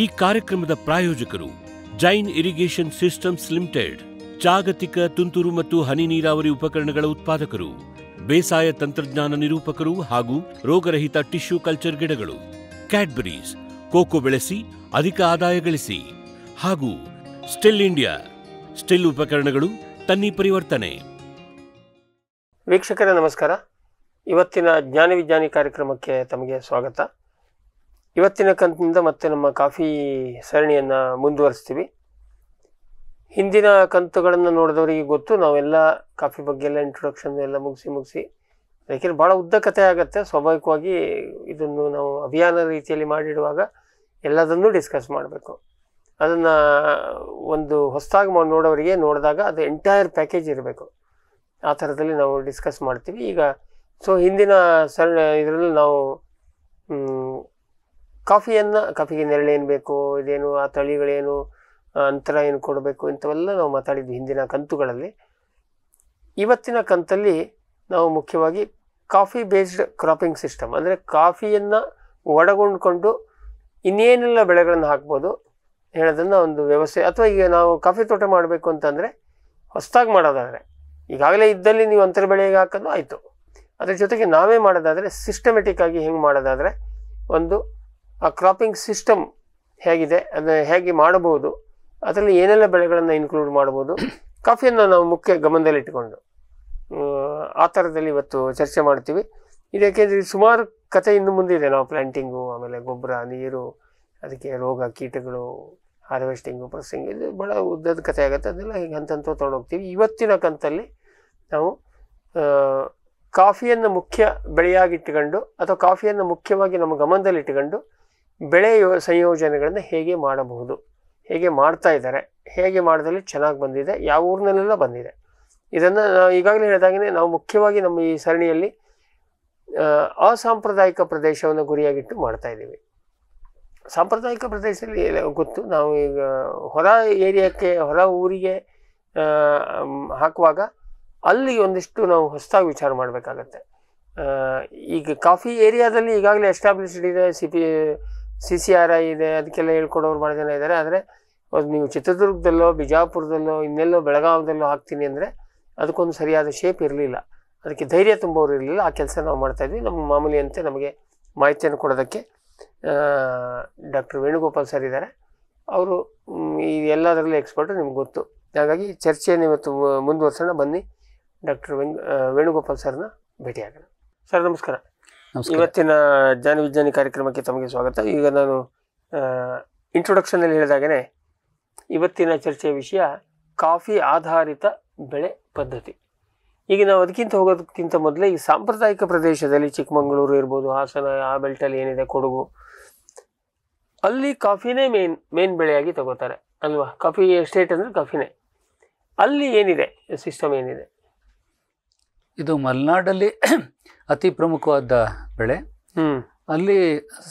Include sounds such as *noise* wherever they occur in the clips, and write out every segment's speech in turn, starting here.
ಈ ಕಾರ್ಯಕ್ರಮದ ಪ್ರಾಯೋಜಕರು ಜೈನ್ ಇರಿಗೇಷನ್ ಸಿಸ್ಟಮ್ಸ್ ಲಿಮಿಟೆಡ್ ಜಾಗತಿಕ ತುಂತುರು ಮತ್ತು ಹನಿ ನೀರಾವರಿ ಉಪಕರಣಗಳ ಉತ್ಪಾದಕರು ಬೇಸಾಯ ತಂತ್ರಜ್ಞಾನ ನಿರೂಪಕರು ಹಾಗೂ ರೋಗರಹಿತ ಟಿಶ್ಯೂ ಕಲ್ಚರ್ ಗಿಡಗಳು ಕ್ಯಾಡ್ಬರೀಸ್ ಕೋಕೋ ಬೆಳೆಸಿ ಅಧಿಕ ಆದಾಯ ಗಳಿಸಿ ಹಾಗೂ ಸ್ಟಿಲ್ ಇಂಡಿಯಾ ಸ್ಟಿಲ್ ಉಪಕರಣಗಳು ತನ್ನಿ ಪರಿವರ್ತನೆ ವೀಕ್ಷಕರೇ ನಮಸ್ಕಾರ ಇವತ್ತಿನ ಜ್ಞಾನ ವಿಜ್ಞಾನಿ ಕಾರ್ಯಕ್ರಮಕ್ಕೆ ತಮಗೆ ಸ್ವಾಗತ ಇವತ್ತಿನ ಕಂತಿನಿಂದ ಮತ್ತೆ ನಮ್ಮ ಕಾಫಿ ಸರಣಿಯನ್ನು ಮುಂದುವರಿಸ್ತೀವಿ ಹಿಂದಿನ ಕಂತುಗಳನ್ನು ನೋಡಿದವರಿಗೆ ಗೊತ್ತು ನಾವೆಲ್ಲ ಕಾಫಿ ಬಗ್ಗೆ ಎಲ್ಲ ಇಂಟ್ರೊಡಕ್ಷನ್ ಎಲ್ಲ ಮುಗಿಸಿ ಮುಗಿಸಿ ಯಾಕೆಂದರೆ ಭಾಳ ಉದ್ದ ಕಥೆ ಆಗುತ್ತೆ ಸ್ವಾಭಾವಿಕವಾಗಿ ಇದನ್ನು ನಾವು ಅಭಿಯಾನ ರೀತಿಯಲ್ಲಿ ಮಾಡಿಡುವಾಗ ಎಲ್ಲದನ್ನು ಡಿಸ್ಕಸ್ ಮಾಡಬೇಕು ಅದನ್ನು ಒಂದು ಹೊಸದಾಗಿ ನೋಡೋರಿಗೆ ನೋಡಿದಾಗ ಅದು ಎಂಟೈರ್ ಪ್ಯಾಕೇಜ್ ಇರಬೇಕು ಆ ಥರದಲ್ಲಿ ನಾವು ಡಿಸ್ಕಸ್ ಮಾಡ್ತೀವಿ ಈಗ ಸೊ ಹಿಂದಿನ ಸರ್ ಇದರಲ್ಲಿ ನಾವು ಕಾಫಿಯನ್ನು ಕಾಫಿಗೆ ನೆರಳೇನು ಬೇಕು ಇದೇನು ಆ ತಳಿಗಳೇನು ಅಂತರ ಏನು ಕೊಡಬೇಕು ಇಂಥವೆಲ್ಲ ನಾವು ಮಾತಾಡಿದ್ವಿ ಹಿಂದಿನ ಕಂತುಗಳಲ್ಲಿ ಇವತ್ತಿನ ಕಂತಲ್ಲಿ ನಾವು ಮುಖ್ಯವಾಗಿ ಕಾಫಿ ಬೇಸ್ಡ್ ಕ್ರಾಪಿಂಗ್ ಸಿಸ್ಟಮ್ ಅಂದರೆ ಕಾಫಿಯನ್ನು ಒಡಗೊಂಡ್ಕೊಂಡು ಇನ್ನೇನೆಲ್ಲ ಬೆಳೆಗಳನ್ನು ಹಾಕ್ಬೋದು ಹೇಳೋದನ್ನು ಒಂದು ವ್ಯವಸ್ಥೆ ಅಥವಾ ಈಗ ನಾವು ಕಾಫಿ ತೋಟ ಮಾಡಬೇಕು ಅಂತಂದರೆ ಹೊಸದಾಗಿ ಮಾಡೋದಾದರೆ ಈಗಾಗಲೇ ಇದ್ದಲ್ಲಿ ನೀವು ಅಂತರ ಬೆಳೆಗೆ ಹಾಕೋದು ಆಯಿತು ಅದ್ರ ಜೊತೆಗೆ ನಾವೇ ಮಾಡೋದಾದರೆ ಸಿಸ್ಟಮೆಟಿಕ್ಕಾಗಿ ಹೆಂಗೆ ಮಾಡೋದಾದರೆ ಒಂದು ಆ ಕ್ರಾಪಿಂಗ್ ಸಿಸ್ಟಮ್ ಹೇಗಿದೆ ಅದನ್ನು ಹೇಗೆ ಮಾಡಬಹುದು ಅದರಲ್ಲಿ ಏನೆಲ್ಲ ಬೆಳೆಗಳನ್ನು ಇನ್ಕ್ಲೂಡ್ ಮಾಡ್ಬೋದು ಕಾಫಿಯನ್ನು *coughs* ನಾವು ಮುಖ್ಯ ಗಮನದಲ್ಲಿಟ್ಟುಕೊಂಡು ಆ ಥರದಲ್ಲಿ ಇವತ್ತು ಚರ್ಚೆ ಮಾಡ್ತೀವಿ ಇದಕ್ಕೆಂದರೆ ಸುಮಾರು ಕಥೆ ಇನ್ನು ಮುಂದೆ ಇದೆ ನಾವು ಪ್ಲ್ಯಾಂಟಿಂಗು ಆಮೇಲೆ ಗೊಬ್ಬರ ನೀರು ಅದಕ್ಕೆ ರೋಗ ಕೀಟಗಳು ಹಾರ್ವೆಸ್ಟಿಂಗು ಪ್ರೊಸೆಸಿಂಗ್ ಇದು ಭಾಳ ಉದ್ದದ ಕಥೆ ಆಗುತ್ತೆ ಅದೆಲ್ಲ ಹೀಗೆ ಹಂತ ಹಂತ ಹೋಗ್ತೀವಿ ಇವತ್ತಿನ ಕಂತಲ್ಲಿ ನಾವು ಕಾಫಿಯನ್ನು ಮುಖ್ಯ ಬೆಳೆಯಾಗಿ ಅಥವಾ ಕಾಫಿಯನ್ನು ಮುಖ್ಯವಾಗಿ ನಮ್ಮ ಗಮನದಲ್ಲಿ ಬೆಳೆ ಯೋ ಸಂಯೋಜನೆಗಳನ್ನು ಹೇಗೆ ಮಾಡಬಹುದು ಹೇಗೆ ಮಾಡ್ತಾ ಇದ್ದಾರೆ ಹೇಗೆ ಮಾಡಿದಲ್ಲಿ ಚೆನ್ನಾಗಿ ಬಂದಿದೆ ಯಾವ ಊರಿನಲ್ಲೆಲ್ಲ ಬಂದಿದೆ ಇದನ್ನು ನಾವು ಈಗಾಗಲೇ ಹೇಳಿದಾಗೆ ನಾವು ಮುಖ್ಯವಾಗಿ ನಮ್ಮ ಈ ಸರಣಿಯಲ್ಲಿ ಅಸಾಂಪ್ರದಾಯಿಕ ಪ್ರದೇಶವನ್ನು ಗುರಿಯಾಗಿಟ್ಟು ಮಾಡ್ತಾ ಇದ್ದೀವಿ ಸಾಂಪ್ರದಾಯಿಕ ಪ್ರದೇಶದಲ್ಲಿ ಗೊತ್ತು ನಾವು ಈಗ ಹೊರ ಏರಿಯಾಕ್ಕೆ ಹೊರ ಊರಿಗೆ ಹಾಕುವಾಗ ಅಲ್ಲಿ ಒಂದಿಷ್ಟು ನಾವು ಹೊಸದಾಗಿ ವಿಚಾರ ಮಾಡಬೇಕಾಗತ್ತೆ ಈಗ ಕಾಫಿ ಏರಿಯಾದಲ್ಲಿ ಈಗಾಗಲೇ ಎಸ್ಟಾಬ್ಲಿಷ್ಡ್ ಇದೆ C C C R I ಇದೆ ಅದಕ್ಕೆಲ್ಲ ಹೇಳ್ಕೊಡೋರು ಭಾಳ ಜನ ಇದ್ದಾರೆ ಆದರೆ ನೀವು ಚಿತ್ರದುರ್ಗದಲ್ಲೋ ಬಿಜಾಪುರದಲ್ಲೋ ಇನ್ನೆಲ್ಲೋ ಬೆಳಗಾವದಲ್ಲೋ ಹಾಕ್ತೀನಿ ಅಂದರೆ ಅದಕ್ಕೊಂದು ಸರಿಯಾದ ಶೇಪ್ ಇರಲಿಲ್ಲ ಅದಕ್ಕೆ ಧೈರ್ಯ ತುಂಬೋರು ಇರಲಿಲ್ಲ ಆ ಕೆಲಸ ನಾವು ಮಾಡ್ತಾಯಿದ್ವಿ ನಮ್ಮ ಮಾಮೂಲಿಯಂತೆ ನಮಗೆ ಮಾಹಿತಿಯನ್ನು ಕೊಡೋದಕ್ಕೆ ಡಾಕ್ಟರ್ ವೇಣುಗೋಪಾಲ್ ಸರ್ ಇದ್ದಾರೆ ಅವರು ಈ ಎಲ್ಲದರಲ್ಲೂ ಎಕ್ಸ್ಪರ್ಟು ನಿಮ್ಗೆ ಗೊತ್ತು ಹಾಗಾಗಿ ಚರ್ಚೆಯನ್ನು ಇವತ್ತು ಮುಂದುವರ್ಸೋಣ ಬನ್ನಿ ಡಾಕ್ಟರ್ ವೆಂಗ್ ವೇಣುಗೋಪಾಲ್ ಸರ್ನ ಭೇಟಿಯಾಗೋಣ ಸರ್ ನಮಸ್ಕಾರ ಇವತ್ತಿನ ಜ್ಞಾನ ವಿಜ್ಞಾನಿ ಕಾರ್ಯಕ್ರಮಕ್ಕೆ ತಮಗೆ ಸ್ವಾಗತ ಈಗ ನಾನು ಇಂಟ್ರೊಡಕ್ಷನಲ್ಲಿ ಹೇಳಿದಾಗನೇ ಇವತ್ತಿನ ಚರ್ಚೆಯ ವಿಷಯ ಕಾಫಿ ಆಧಾರಿತ ಬೆಳೆ ಪದ್ಧತಿ ಈಗ ನಾವು ಅದಕ್ಕಿಂತ ಹೋಗೋದಕ್ಕಿಂತ ಮೊದಲೇ ಈ ಸಾಂಪ್ರದಾಯಿಕ ಪ್ರದೇಶದಲ್ಲಿ ಚಿಕ್ಕಮಗಳೂರು ಇರ್ಬೋದು ಹಾಸನ ಆ ಬೆಲ್ಟಲ್ಲಿ ಏನಿದೆ ಕೊಡಗು ಅಲ್ಲಿ ಕಾಫಿನೇ ಮೇನ್ ಮೇನ್ ಬೆಳೆಯಾಗಿ ತಗೋತಾರೆ ಅಲ್ವಾ ಕಾಫಿ ಎಸ್ಟೇಟ್ ಅಂದರೆ ಕಾಫಿನೇ ಅಲ್ಲಿ ಏನಿದೆ ಸಿಸ್ಟಮ್ ಏನಿದೆ ಇದು ಮಲೆನಾಡಲ್ಲಿ *clears throat* ಅತಿ ಪ್ರಮುಖವಾದ ಬೆಳೆ ಅಲ್ಲಿ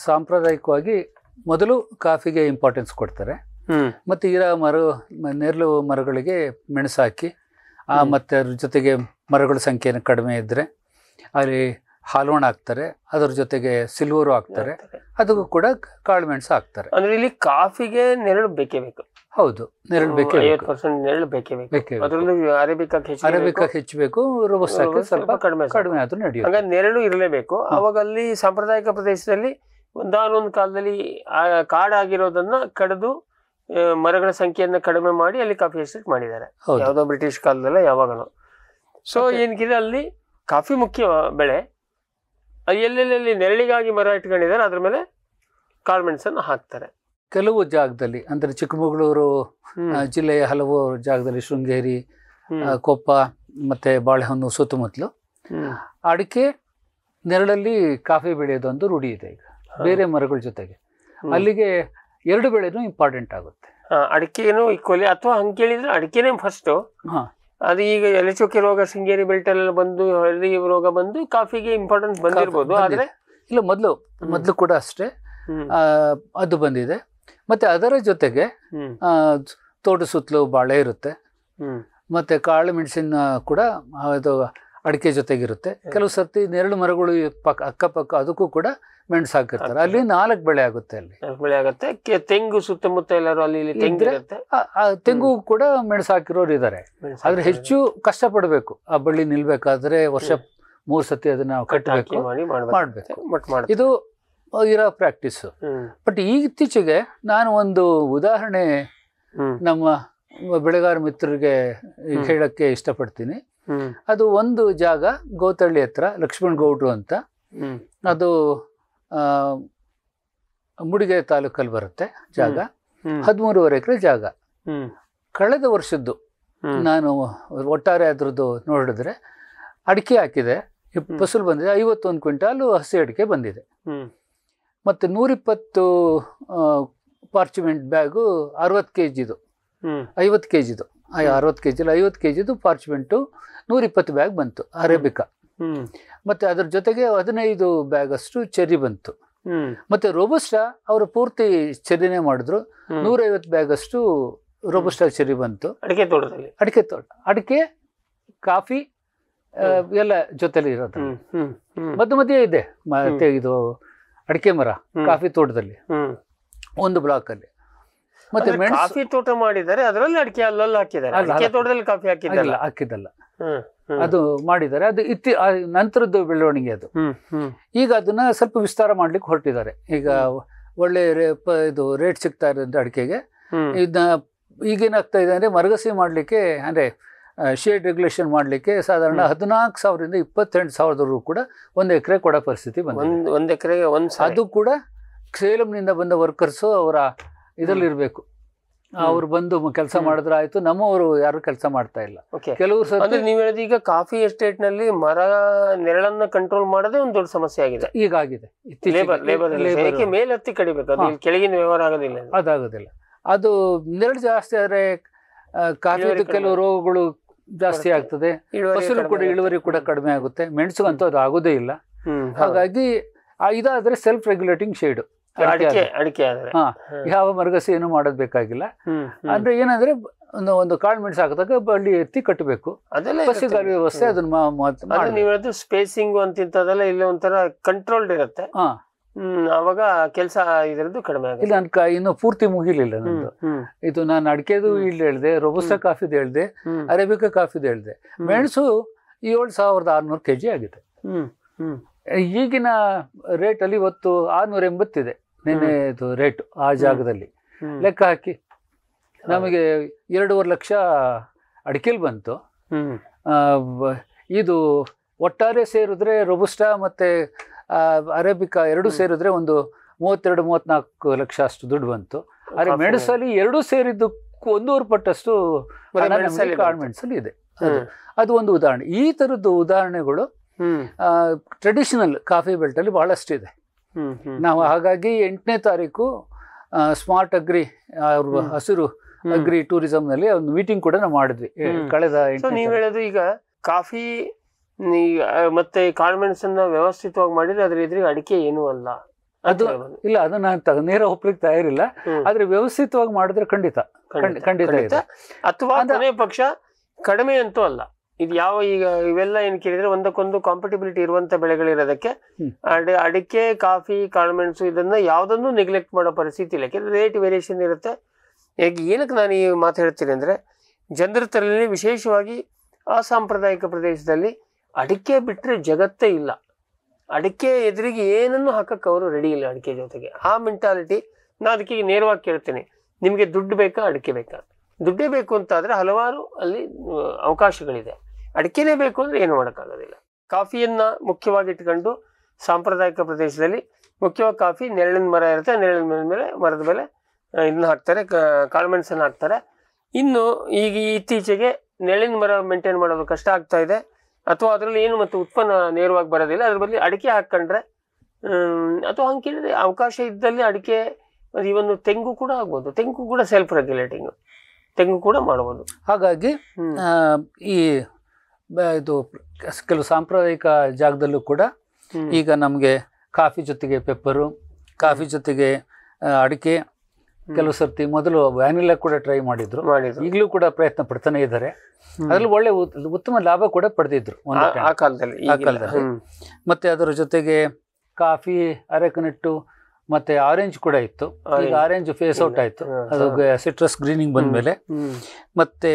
ಸಾಂಪ್ರದಾಯಿಕವಾಗಿ ಮೊದಲು ಕಾಫಿಗೆ ಇಂಪಾರ್ಟೆನ್ಸ್ ಕೊಡ್ತಾರೆ ಮತ್ತು ಇರೋ ಮರ ನೆರಳು ಮರಗಳಿಗೆ ಮೆಣಸು ಹಾಕಿ ಆ ಮತ್ತು ಅದ್ರ ಜೊತೆಗೆ ಮರಗಳ ಸಂಖ್ಯೆನ ಕಡಿಮೆ ಇದ್ದರೆ ಅಲ್ಲಿ ಹಾಲೋಣ ಹಾಕ್ತಾರೆ ಅದ್ರ ಜೊತೆಗೆ ಸಿಲ್ವರು ಹಾಕ್ತಾರೆ ಅದಕ್ಕೂ ಕೂಡ ಕಾಳು ಮೆಣಸು ಹಾಕ್ತಾರೆ ಅಂದರೆ ಇಲ್ಲಿ ಕಾಫಿಗೆ ನೆರಳು ಬೇಕೇ ಬೇಕು ಹೌದು ನೆರಳು ಪರ್ಸೆಂಟ್ ನೆರಳು ಬೇಕೇ ಬೇಕು. ಅರೇಬಿಕಾಕ್ ಹೆಚ್ಚು ಹೆಚ್ಚಬೇಕು ಸ್ವಲ್ಪ ಕಡಿಮೆ ಕಡಿಮೆ ಆದ್ರೂ ನೆರಳು ಇರಲೇಬೇಕು ಅವಾಗ ಅಲ್ಲಿ ಸಾಂಪ್ರದಾಯಿಕ ಪ್ರದೇಶದಲ್ಲಿ ಒಂದಾನೊಂದು ಕಾಲದಲ್ಲಿ ಆ ಕಾಡಾಗಿರೋದನ್ನ ಕಡಿದು ಮರಗಳ ಸಂಖ್ಯೆಯನ್ನ ಕಡಿಮೆ ಮಾಡಿ ಅಲ್ಲಿ ಕಾಫಿ ಎಸ್ಟೇಟ್ ಮಾಡಿದ್ದಾರೆ ಯಾವ್ದೋ ಬ್ರಿಟಿಷ್ ಕಾಲದಲ್ಲ ಯಾವಾಗಲೂ ಸೊ ಏನಕ್ಕಿದೆ ಅಲ್ಲಿ ಕಾಫಿ ಮುಖ್ಯ ಬೆಳೆ ಅಲ್ಲಿ ಎಲ್ಲೆಲ್ಲಿ ನೆರಳಿಗಾಗಿ ಮರ ಇಟ್ಕೊಂಡಿದ್ದಾರೆ ಅದ್ರ ಮೇಲೆ ಕಾಳುಮೆಣಸನ್ನು ಹಾಕ್ತಾರೆ ಕೆಲವು ಜಾಗದಲ್ಲಿ ಅಂದರೆ ಚಿಕ್ಕಮಗಳೂರು ಜಿಲ್ಲೆಯ ಹಲವು ಜಾಗದಲ್ಲಿ ಶೃಂಗೇರಿ ಕೊಪ್ಪ ಮತ್ತು ಬಾಳೆಹೊನ್ನು ಸುತ್ತಮುತ್ತಲು ಅಡಿಕೆ ನೆರಳಲ್ಲಿ ಕಾಫಿ ಬೆಳೆಯೋದೊಂದು ರೂಢಿ ಇದೆ ಈಗ ಬೇರೆ ಮರಗಳ ಜೊತೆಗೆ ಅಲ್ಲಿಗೆ ಎರಡು ಬೆಳೆನೂ ಇಂಪಾರ್ಟೆಂಟ್ ಆಗುತ್ತೆ ಅಡಿಕೆನೂ ಇಕ್ವಲಿ ಅಥವಾ ಹಂಗೆ ಕೇಳಿದ್ರೆ ಅಡಿಕೆನೇ ಫಸ್ಟು ಅದು ಈಗ ಎಲೆಚುಕಿ ರೋಗ ಶೃಂಗೇರಿ ಬೆಲ್ಟಲ್ಲೆಲ್ಲ ಬಂದು ಹಳದಿ ರೋಗ ಬಂದು ಕಾಫಿಗೆ ಇಂಪಾರ್ಟೆಂಟ್ ಬಂದಿರ್ಬೋದು ಆದರೆ ಇಲ್ಲ ಮೊದಲು ಮೊದಲು ಕೂಡ ಅಷ್ಟೇ ಅದು ಬಂದಿದೆ ಮತ್ತೆ ಅದರ ಜೊತೆಗೆ ತೋಟ ಸುತ್ತಲೂ ಬಾಳೆ ಇರುತ್ತೆ ಮತ್ತೆ ಕಾಳು ಮೆಣಸಿನ ಕೂಡ ಅದು ಅಡಿಕೆ ಜೊತೆಗಿರುತ್ತೆ ಕೆಲವು ಸರ್ತಿ ನೆರಳು ಮರಗಳು ಪಕ್ಕ ಅಕ್ಕಪಕ್ಕ ಅದಕ್ಕೂ ಕೂಡ ಮೆಣಸು ಹಾಕಿರ್ತಾರೆ ಅಲ್ಲಿ ನಾಲ್ಕು ಬೆಳೆ ಆಗುತ್ತೆ ಅಲ್ಲಿ ಬೆಳೆ ಆಗುತ್ತೆ ತೆಂಗು ಸುತ್ತಮುತ್ತ ಎಲ್ಲರೂ ಅಲ್ಲಿ ತೆಂಗು ಕೂಡ ಮೆಣಸು ಹಾಕಿರೋರು ಇದ್ದಾರೆ ಆದ್ರೆ ಹೆಚ್ಚು ಕಷ್ಟ ಆ ಬಳ್ಳಿ ನಿಲ್ಬೇಕಾದ್ರೆ ವರ್ಷ ಮೂರ್ ಸತಿ ಅದನ್ನ ಕಟ್ಟಬೇಕು ಮಾಡಬೇಕು ಇದು ಇರೋ ಪ್ರಾಕ್ಟೀಸು ಬಟ್ ಇತ್ತೀಚೆಗೆ ನಾನು ಒಂದು ಉದಾಹರಣೆ ನಮ್ಮ ಬೆಳೆಗಾರ ಮಿತ್ರರಿಗೆ ಹೇಳಕ್ಕೆ ಇಷ್ಟಪಡ್ತೀನಿ ಅದು ಒಂದು ಜಾಗ ಗೋತಳ್ಳಿ ಹತ್ರ ಲಕ್ಷ್ಮಣ್ ಗೌಡ್ರು ಅಂತ ಅದು ಮುಡಿಗೆ ತಾಲೂಕಲ್ಲಿ ಬರುತ್ತೆ ಜಾಗ ಹದಿಮೂರುವರೆ ಎಕರೆ ಜಾಗ ಕಳೆದ ವರ್ಷದ್ದು ನಾನು ಒಟ್ಟಾರೆ ಅದ್ರದ್ದು ನೋಡಿದ್ರೆ ಅಡಿಕೆ ಹಾಕಿದೆ ಫಸಲು ಬಂದಿದೆ ಐವತ್ತೊಂದು ಕ್ವಿಂಟಾಲು ಹಸಿ ಅಡಿಕೆ ಬಂದಿದೆ ಮತ್ತು ನೂರಿಪ್ಪತ್ತು ಪಾರ್ಚುಮೆಂಟ್ ಬ್ಯಾಗು ಅರವತ್ತು ಕೆ ಜಿದು ಐವತ್ತು ಕೆ ಜಿದು ಅರವತ್ತು ಕೆ ಜಿಲಿ ಐವತ್ತು ಕೆ ಜಿದು ಪಾರ್ಚ್ಮೆಂಟು ನೂರಿಪ್ಪತ್ತು ಬ್ಯಾಗ್ ಬಂತು ಅರೇಬಿಕಾ ಮತ್ತು ಅದ್ರ ಜೊತೆಗೆ ಹದಿನೈದು ಬ್ಯಾಗ್ ಅಷ್ಟು ಚೆರಿ ಬಂತು ಮತ್ತು ರೋಬಸ್ಟಾ ಅವರು ಪೂರ್ತಿ ಚೆರಿನೇ ಮಾಡಿದ್ರು ನೂರೈವತ್ತು ಬ್ಯಾಗ್ ಅಷ್ಟು ರೋಬಸ್ಟಾ ಚೆರಿ ಬಂತು ಅಡಿಕೆ ತೋಟದಲ್ಲಿ ಅಡಿಕೆ ತೋಟ ಅಡಿಕೆ ಕಾಫಿ ಎಲ್ಲ ಜೊತೆಲಿ ಇರೋದು ಮಧ್ಯ ಮಧ್ಯೆ ಇದೆ ಮತ್ತೆ ಇದು ಅಡಿಕೆ ಮರ ಕಾಫಿ ತೋಟದಲ್ಲಿ ಒಂದು ಬ್ಲಾಕ್ ಅಲ್ಲಿ ಮತ್ತೆ ಕಾಫಿ ತೋಟ ಮಾಡಿದ್ದಾರೆ ಅದರಲ್ಲಿ ಅಡಿಕೆ ಅಲ್ಲಲ್ಲಿ ಹಾಕಿದ್ದಾರೆ ತೋಟದಲ್ಲಿ ಕಾಫಿ ಹಾಕಿದ್ದಲ್ಲ ಹಾಕಿದ್ದಲ್ಲ ಅದು ಮಾಡಿದ್ದಾರೆ ಅದು ಇತ್ತಿ ನಂತರದ್ದು ಬೆಳವಣಿಗೆ ಅದು ಈಗ ಅದನ್ನ ಸ್ವಲ್ಪ ವಿಸ್ತಾರ ಮಾಡ್ಲಿಕ್ಕೆ ಹೊರಟಿದ್ದಾರೆ ಈಗ ಒಳ್ಳೆ ಇದು ರೇಟ್ ಸಿಗ್ತಾ ಇದೆ ಅಡಿಕೆಗೆ ಇದನ್ನ ಈಗೇನಾಗ್ತಾ ಇದೆ ಅಂದ್ರೆ ಮರಗಸಿ ಮಾಡ್ಲಿಕ್ಕೆ ಅಂದ್ರೆ ಶೇಡ್ ರೆಗ್ಯುಲೇಷನ್ ಮಾಡಲಿಕ್ಕೆ ಸಾಧಾರಣ ಹದಿನಾಲ್ಕು ಸಾವಿರದಿಂದ ಇಪ್ಪತ್ತೆಂಟು ಸಾವಿರದವರೆಗೂ ಕೂಡ ಒಂದು ಎಕರೆ ಕೊಡೋ ಪರಿಸ್ಥಿತಿ ಬಂದ ಒಂದು ಒಂದು ಎಕರೆಗೆ ಒಂದು ಅದು ಕೂಡ ಸೇಲಂನಿಂದ ಬಂದ ವರ್ಕರ್ಸು ಅವರ ಇದರಲ್ಲಿರಬೇಕು ಅವ್ರು ಬಂದು ಕೆಲಸ ಮಾಡಿದ್ರೆ ಆಯ್ತು ನಮ್ಮವರು ಯಾರು ಕೆಲಸ ಮಾಡ್ತಾ ಇಲ್ಲ ಕೆಲವರು ನೀವು ಹೇಳಿದ ಈಗ ಕಾಫಿ ಎಸ್ಟೇಟ್ ನಲ್ಲಿ ಮರ ನೆರಳನ್ನ ಕಂಟ್ರೋಲ್ ಮಾಡೋದೇ ಒಂದು ದೊಡ್ಡ ಸಮಸ್ಯೆ ಆಗಿದೆ ಈಗಾಗಿದೆ ಮೇಲೆ ಹತ್ತಿ ಕಡಿಬೇಕು ಕೆಳಗಿನ ವ್ಯವಹಾರ ಆಗೋದಿಲ್ಲ ಅದಾಗೋದಿಲ್ಲ ಅದು ನೆರಳು ಜಾಸ್ತಿ ಆದರೆ ಕಾಫಿ ಕೆಲವು ರೋಗಗಳು ಜಾಸ್ತಿ ಆಗ್ತದೆ ಫಸಲು ಕೂಡ ಇಳುವರಿ ಕೂಡ ಕಡಿಮೆ ಆಗುತ್ತೆ ಮೆಣಸು ಅಂತೂ ಅದು ಆಗೋದೇ ಇಲ್ಲ ಹಾಗಾಗಿ ಇದಾದ್ರೆ ಸೆಲ್ಫ್ ರೆಗ್ಯುಲೇಟಿಂಗ್ ಶೇಡ್ ಅಡಿಕೆ ಹಾ ಯಾವ ಮರಗಸ ಏನು ಮಾಡೋದ್ ಅಂದ್ರೆ ಏನಂದ್ರೆ ಒಂದು ಕಾಳು ಮೆಣಸು ಹಾಕಿದಾಗ ಬಳ್ಳಿ ಎತ್ತಿ ಕಟ್ಟಬೇಕು ವ್ಯವಸ್ಥೆ ಅದನ್ನ ಸ್ಪೇಸಿಂಗ್ ಅಂತ ಇಲ್ಲಿ ಒಂಥರ ಕಂಟ್ರೋಲ್ಡ್ ಇರುತ್ತೆ ಅವಾಗ ಕೆಲಸ ಇದರದ್ದು ಕಡಿಮೆ ಆಗುತ್ತೆ ಇಲ್ಲ ನನ್ ಇನ್ನು ಪೂರ್ತಿ ಮುಗಿಲಿಲ್ಲ ನಂದು ಇದು ನಾನು ಅಡಿಕೆದು ಇಲ್ಲಿ ಹೇಳಿದೆ ರೊಬಸ್ಟ ಕಾಫಿದು ಹೇಳಿದೆ ಅರೇಬಿಕಾ ಕಾಫಿದು ಹೇಳಿದೆ ಮೆಣಸು ಏಳು ಸಾವಿರದ ಆರ್ನೂರು ಕೆ ಜಿ ಆಗಿದೆ ಈಗಿನ ರೇಟಲ್ಲಿ ಇವತ್ತು ಆರ್ನೂರ ಎಂಬತ್ತಿದೆ ನಿನ್ನೆ ಇದು ರೇಟು ಆ ಜಾಗದಲ್ಲಿ ಲೆಕ್ಕ ಹಾಕಿ ನಮಗೆ ಎರಡೂವರೆ ಲಕ್ಷ ಅಡಿಕೆಲ್ ಬಂತು ಇದು ಒಟ್ಟಾರೆ ಸೇರಿದ್ರೆ ರೊಬಸ್ಟಾ ಮತ್ತೆ ಅರೇಬಿಕಾ ಎರಡು ಸೇರಿದ್ರೆ ಒಂದು ಮೂವತ್ತೆರಡು ಮೂವತ್ನಾಲ್ಕು ಲಕ್ಷ ಅಷ್ಟು ದುಡ್ಡು ಬಂತು ಆದರೆ ಮೆಣಸಲ್ಲಿ ಎರಡು ಸೇರಿದ್ದಕ್ಕೂ ಒಂದೂವರೆ ಪಟ್ಟಷ್ಟು ಗಾರ್ಮೆಂಟ್ಸ್ ಅಲ್ಲಿ ಇದೆ ಅದು ಒಂದು ಉದಾಹರಣೆ ಈ ಥರದ್ದು ಉದಾಹರಣೆಗಳು ಟ್ರೆಡಿಷನಲ್ ಕಾಫಿ ಬೆಲ್ಟಲ್ಲಿ ಬಹಳಷ್ಟು ಇದೆ ನಾವು ಹಾಗಾಗಿ ಎಂಟನೇ ತಾರೀಕು ಸ್ಮಾರ್ಟ್ ಅಗ್ರಿ ಅವ್ರ ಹಸಿರು ಅಗ್ರಿ ನಲ್ಲಿ ಒಂದು ಮೀಟಿಂಗ್ ಕೂಡ ನಾವು ಮಾಡಿದ್ವಿ ಕಳೆದ ನೀವು ಹೇಳೋದು ಈಗ ಕಾಫಿ ಮತ್ತೆ ಕಾನ್ವೆಂಟ್ಸ್ ಅನ್ನ ವ್ಯವಸ್ಥಿತವಾಗಿ ಮಾಡಿದ್ರೆ ಅದ್ರ ಎದುರಿಗೆ ಅಡಿಕೆ ಏನೂ ಅಲ್ಲ ಅದು ಇಲ್ಲ ಅದು ನಾನು ನೇರ ಒಪ್ಲಿಕ್ಕೆ ತಯಾರಿಲ್ಲ ಆದ್ರೆ ವ್ಯವಸ್ಥಿತವಾಗಿ ಮಾಡಿದ್ರೆ ಖಂಡಿತ ಖಂಡಿತ ಅಥವಾ ಪಕ್ಷ ಕಡಿಮೆ ಅಂತೂ ಅಲ್ಲ ಇದು ಯಾವ ಈಗ ಇವೆಲ್ಲ ಏನ್ ಕೇಳಿದ್ರೆ ಒಂದಕ್ಕೊಂದು ಕಾಂಪಿಟಿಬಿಲಿಟಿ ಇರುವಂತ ಬೆಳೆಗಳಿರೋದಕ್ಕೆ ಅಡಿಕೆ ಕಾಫಿ ಕಾಳುಮೆಣಸು ಇದನ್ನ ಯಾವ್ದನ್ನು ನೆಗ್ಲೆಕ್ಟ್ ಮಾಡೋ ಪರಿಸ್ಥಿತಿ ಇಲ್ಲ ಯಾಕೆಂದ್ರೆ ರೇಟ್ ವೇರಿಯೇಷನ್ ಇರುತ್ತೆ ಈಗ ಏನಕ್ಕೆ ನಾನು ಈ ಮಾತು ಹೇಳ್ತೀನಿ ಅಂದ್ರೆ ಜನರ ತಲೆಯಲ್ಲಿ ವಿಶೇಷವಾಗಿ ಅಸಾಂಪ್ರದಾಯಿಕ ಪ್ರದೇಶದಲ್ಲಿ ಅಡಿಕೆ ಬಿಟ್ಟರೆ ಜಗತ್ತೇ ಇಲ್ಲ ಅಡಿಕೆ ಎದುರಿಗೆ ಏನನ್ನು ಹಾಕಕ್ಕೆ ಅವರು ರೆಡಿ ಇಲ್ಲ ಅಡಿಕೆ ಜೊತೆಗೆ ಆ ಮೆಂಟಾಲಿಟಿ ನಾನು ಅದಕ್ಕೆ ನೇರವಾಗಿ ಕೇಳ್ತೇನೆ ನಿಮಗೆ ದುಡ್ಡು ಬೇಕಾ ಅಡಿಕೆ ಬೇಕಾ ದುಡ್ಡೇ ಬೇಕು ಅಂತಾದರೆ ಹಲವಾರು ಅಲ್ಲಿ ಅವಕಾಶಗಳಿದೆ ಅಡಿಕೆನೇ ಬೇಕು ಅಂದರೆ ಏನು ಮಾಡೋಕ್ಕಾಗೋದಿಲ್ಲ ಕಾಫಿಯನ್ನು ಮುಖ್ಯವಾಗಿ ಇಟ್ಕೊಂಡು ಸಾಂಪ್ರದಾಯಿಕ ಪ್ರದೇಶದಲ್ಲಿ ಮುಖ್ಯವಾಗಿ ಕಾಫಿ ನೆರಳಿನ ಮರ ಇರುತ್ತೆ ನೆರಳಿನ ಮರದ ಮೇಲೆ ಮರದ ಮೇಲೆ ಇದನ್ನ ಹಾಕ್ತಾರೆ ಕಾಳುಮೆಣಸನ್ನು ಹಾಕ್ತಾರೆ ಇನ್ನು ಈಗ ಇತ್ತೀಚೆಗೆ ನೆರಳಿನ ಮರ ಮೇಂಟೈನ್ ಮಾಡೋದು ಕಷ್ಟ ಆಗ್ತಾ ಇದೆ ಅಥವಾ ಅದರಲ್ಲಿ ಏನು ಮತ್ತು ಉತ್ಪನ್ನ ನೇರವಾಗಿ ಬರೋದಿಲ್ಲ ಅದ್ರ ಬದಲು ಅಡಿಕೆ ಹಾಕ್ಕೊಂಡ್ರೆ ಅಥವಾ ಹಂಗೆ ಕೇಳಿದ್ರೆ ಅವಕಾಶ ಇದ್ದಲ್ಲಿ ಅಡಿಕೆ ಅದು ಇವನು ತೆಂಗು ಕೂಡ ಆಗ್ಬೋದು ತೆಂಗು ಕೂಡ ಸೆಲ್ಫ್ ರೆಗ್ಯುಲೇಟಿಂಗ್ ತೆಂಗು ಕೂಡ ಮಾಡ್ಬೋದು ಹಾಗಾಗಿ ಈ ಇದು ಕೆಲವು ಸಾಂಪ್ರದಾಯಿಕ ಜಾಗದಲ್ಲೂ ಕೂಡ ಈಗ ನಮಗೆ ಕಾಫಿ ಜೊತೆಗೆ ಪೆಪ್ಪರು ಕಾಫಿ ಜೊತೆಗೆ ಅಡಿಕೆ ಕೆಲವು ಸರ್ತಿ ಮೊದಲು ವ್ಯಾನಿಲಾ ಕೂಡ ಟ್ರೈ ಮಾಡಿದ್ರು ಈಗಲೂ ಕೂಡ ಪ್ರಯತ್ನ ಪಡ್ತಾನೆ ಇದ್ದಾರೆ ಅದ್ರಲ್ಲಿ ಒಳ್ಳೆ ಉತ್ತಮ ಲಾಭ ಕೂಡ ಪಡೆದಿದ್ರು ಆ ಕಾಲದಲ್ಲಿ ಮತ್ತೆ ಅದರ ಜೊತೆಗೆ ಕಾಫಿ ಅರೆಕನಿಟ್ಟು ಮತ್ತೆ ಆರೆಂಜ್ ಕೂಡ ಇತ್ತು ಈಗ ಆರೆಂಜ್ ಫೇಸ್ ಔಟ್ ಆಯ್ತು ಅದು ಸಿಟ್ರಸ್ ಗ್ರೀನಿಂಗ್ ಬಂದ್ಮೇಲೆ ಮತ್ತೆ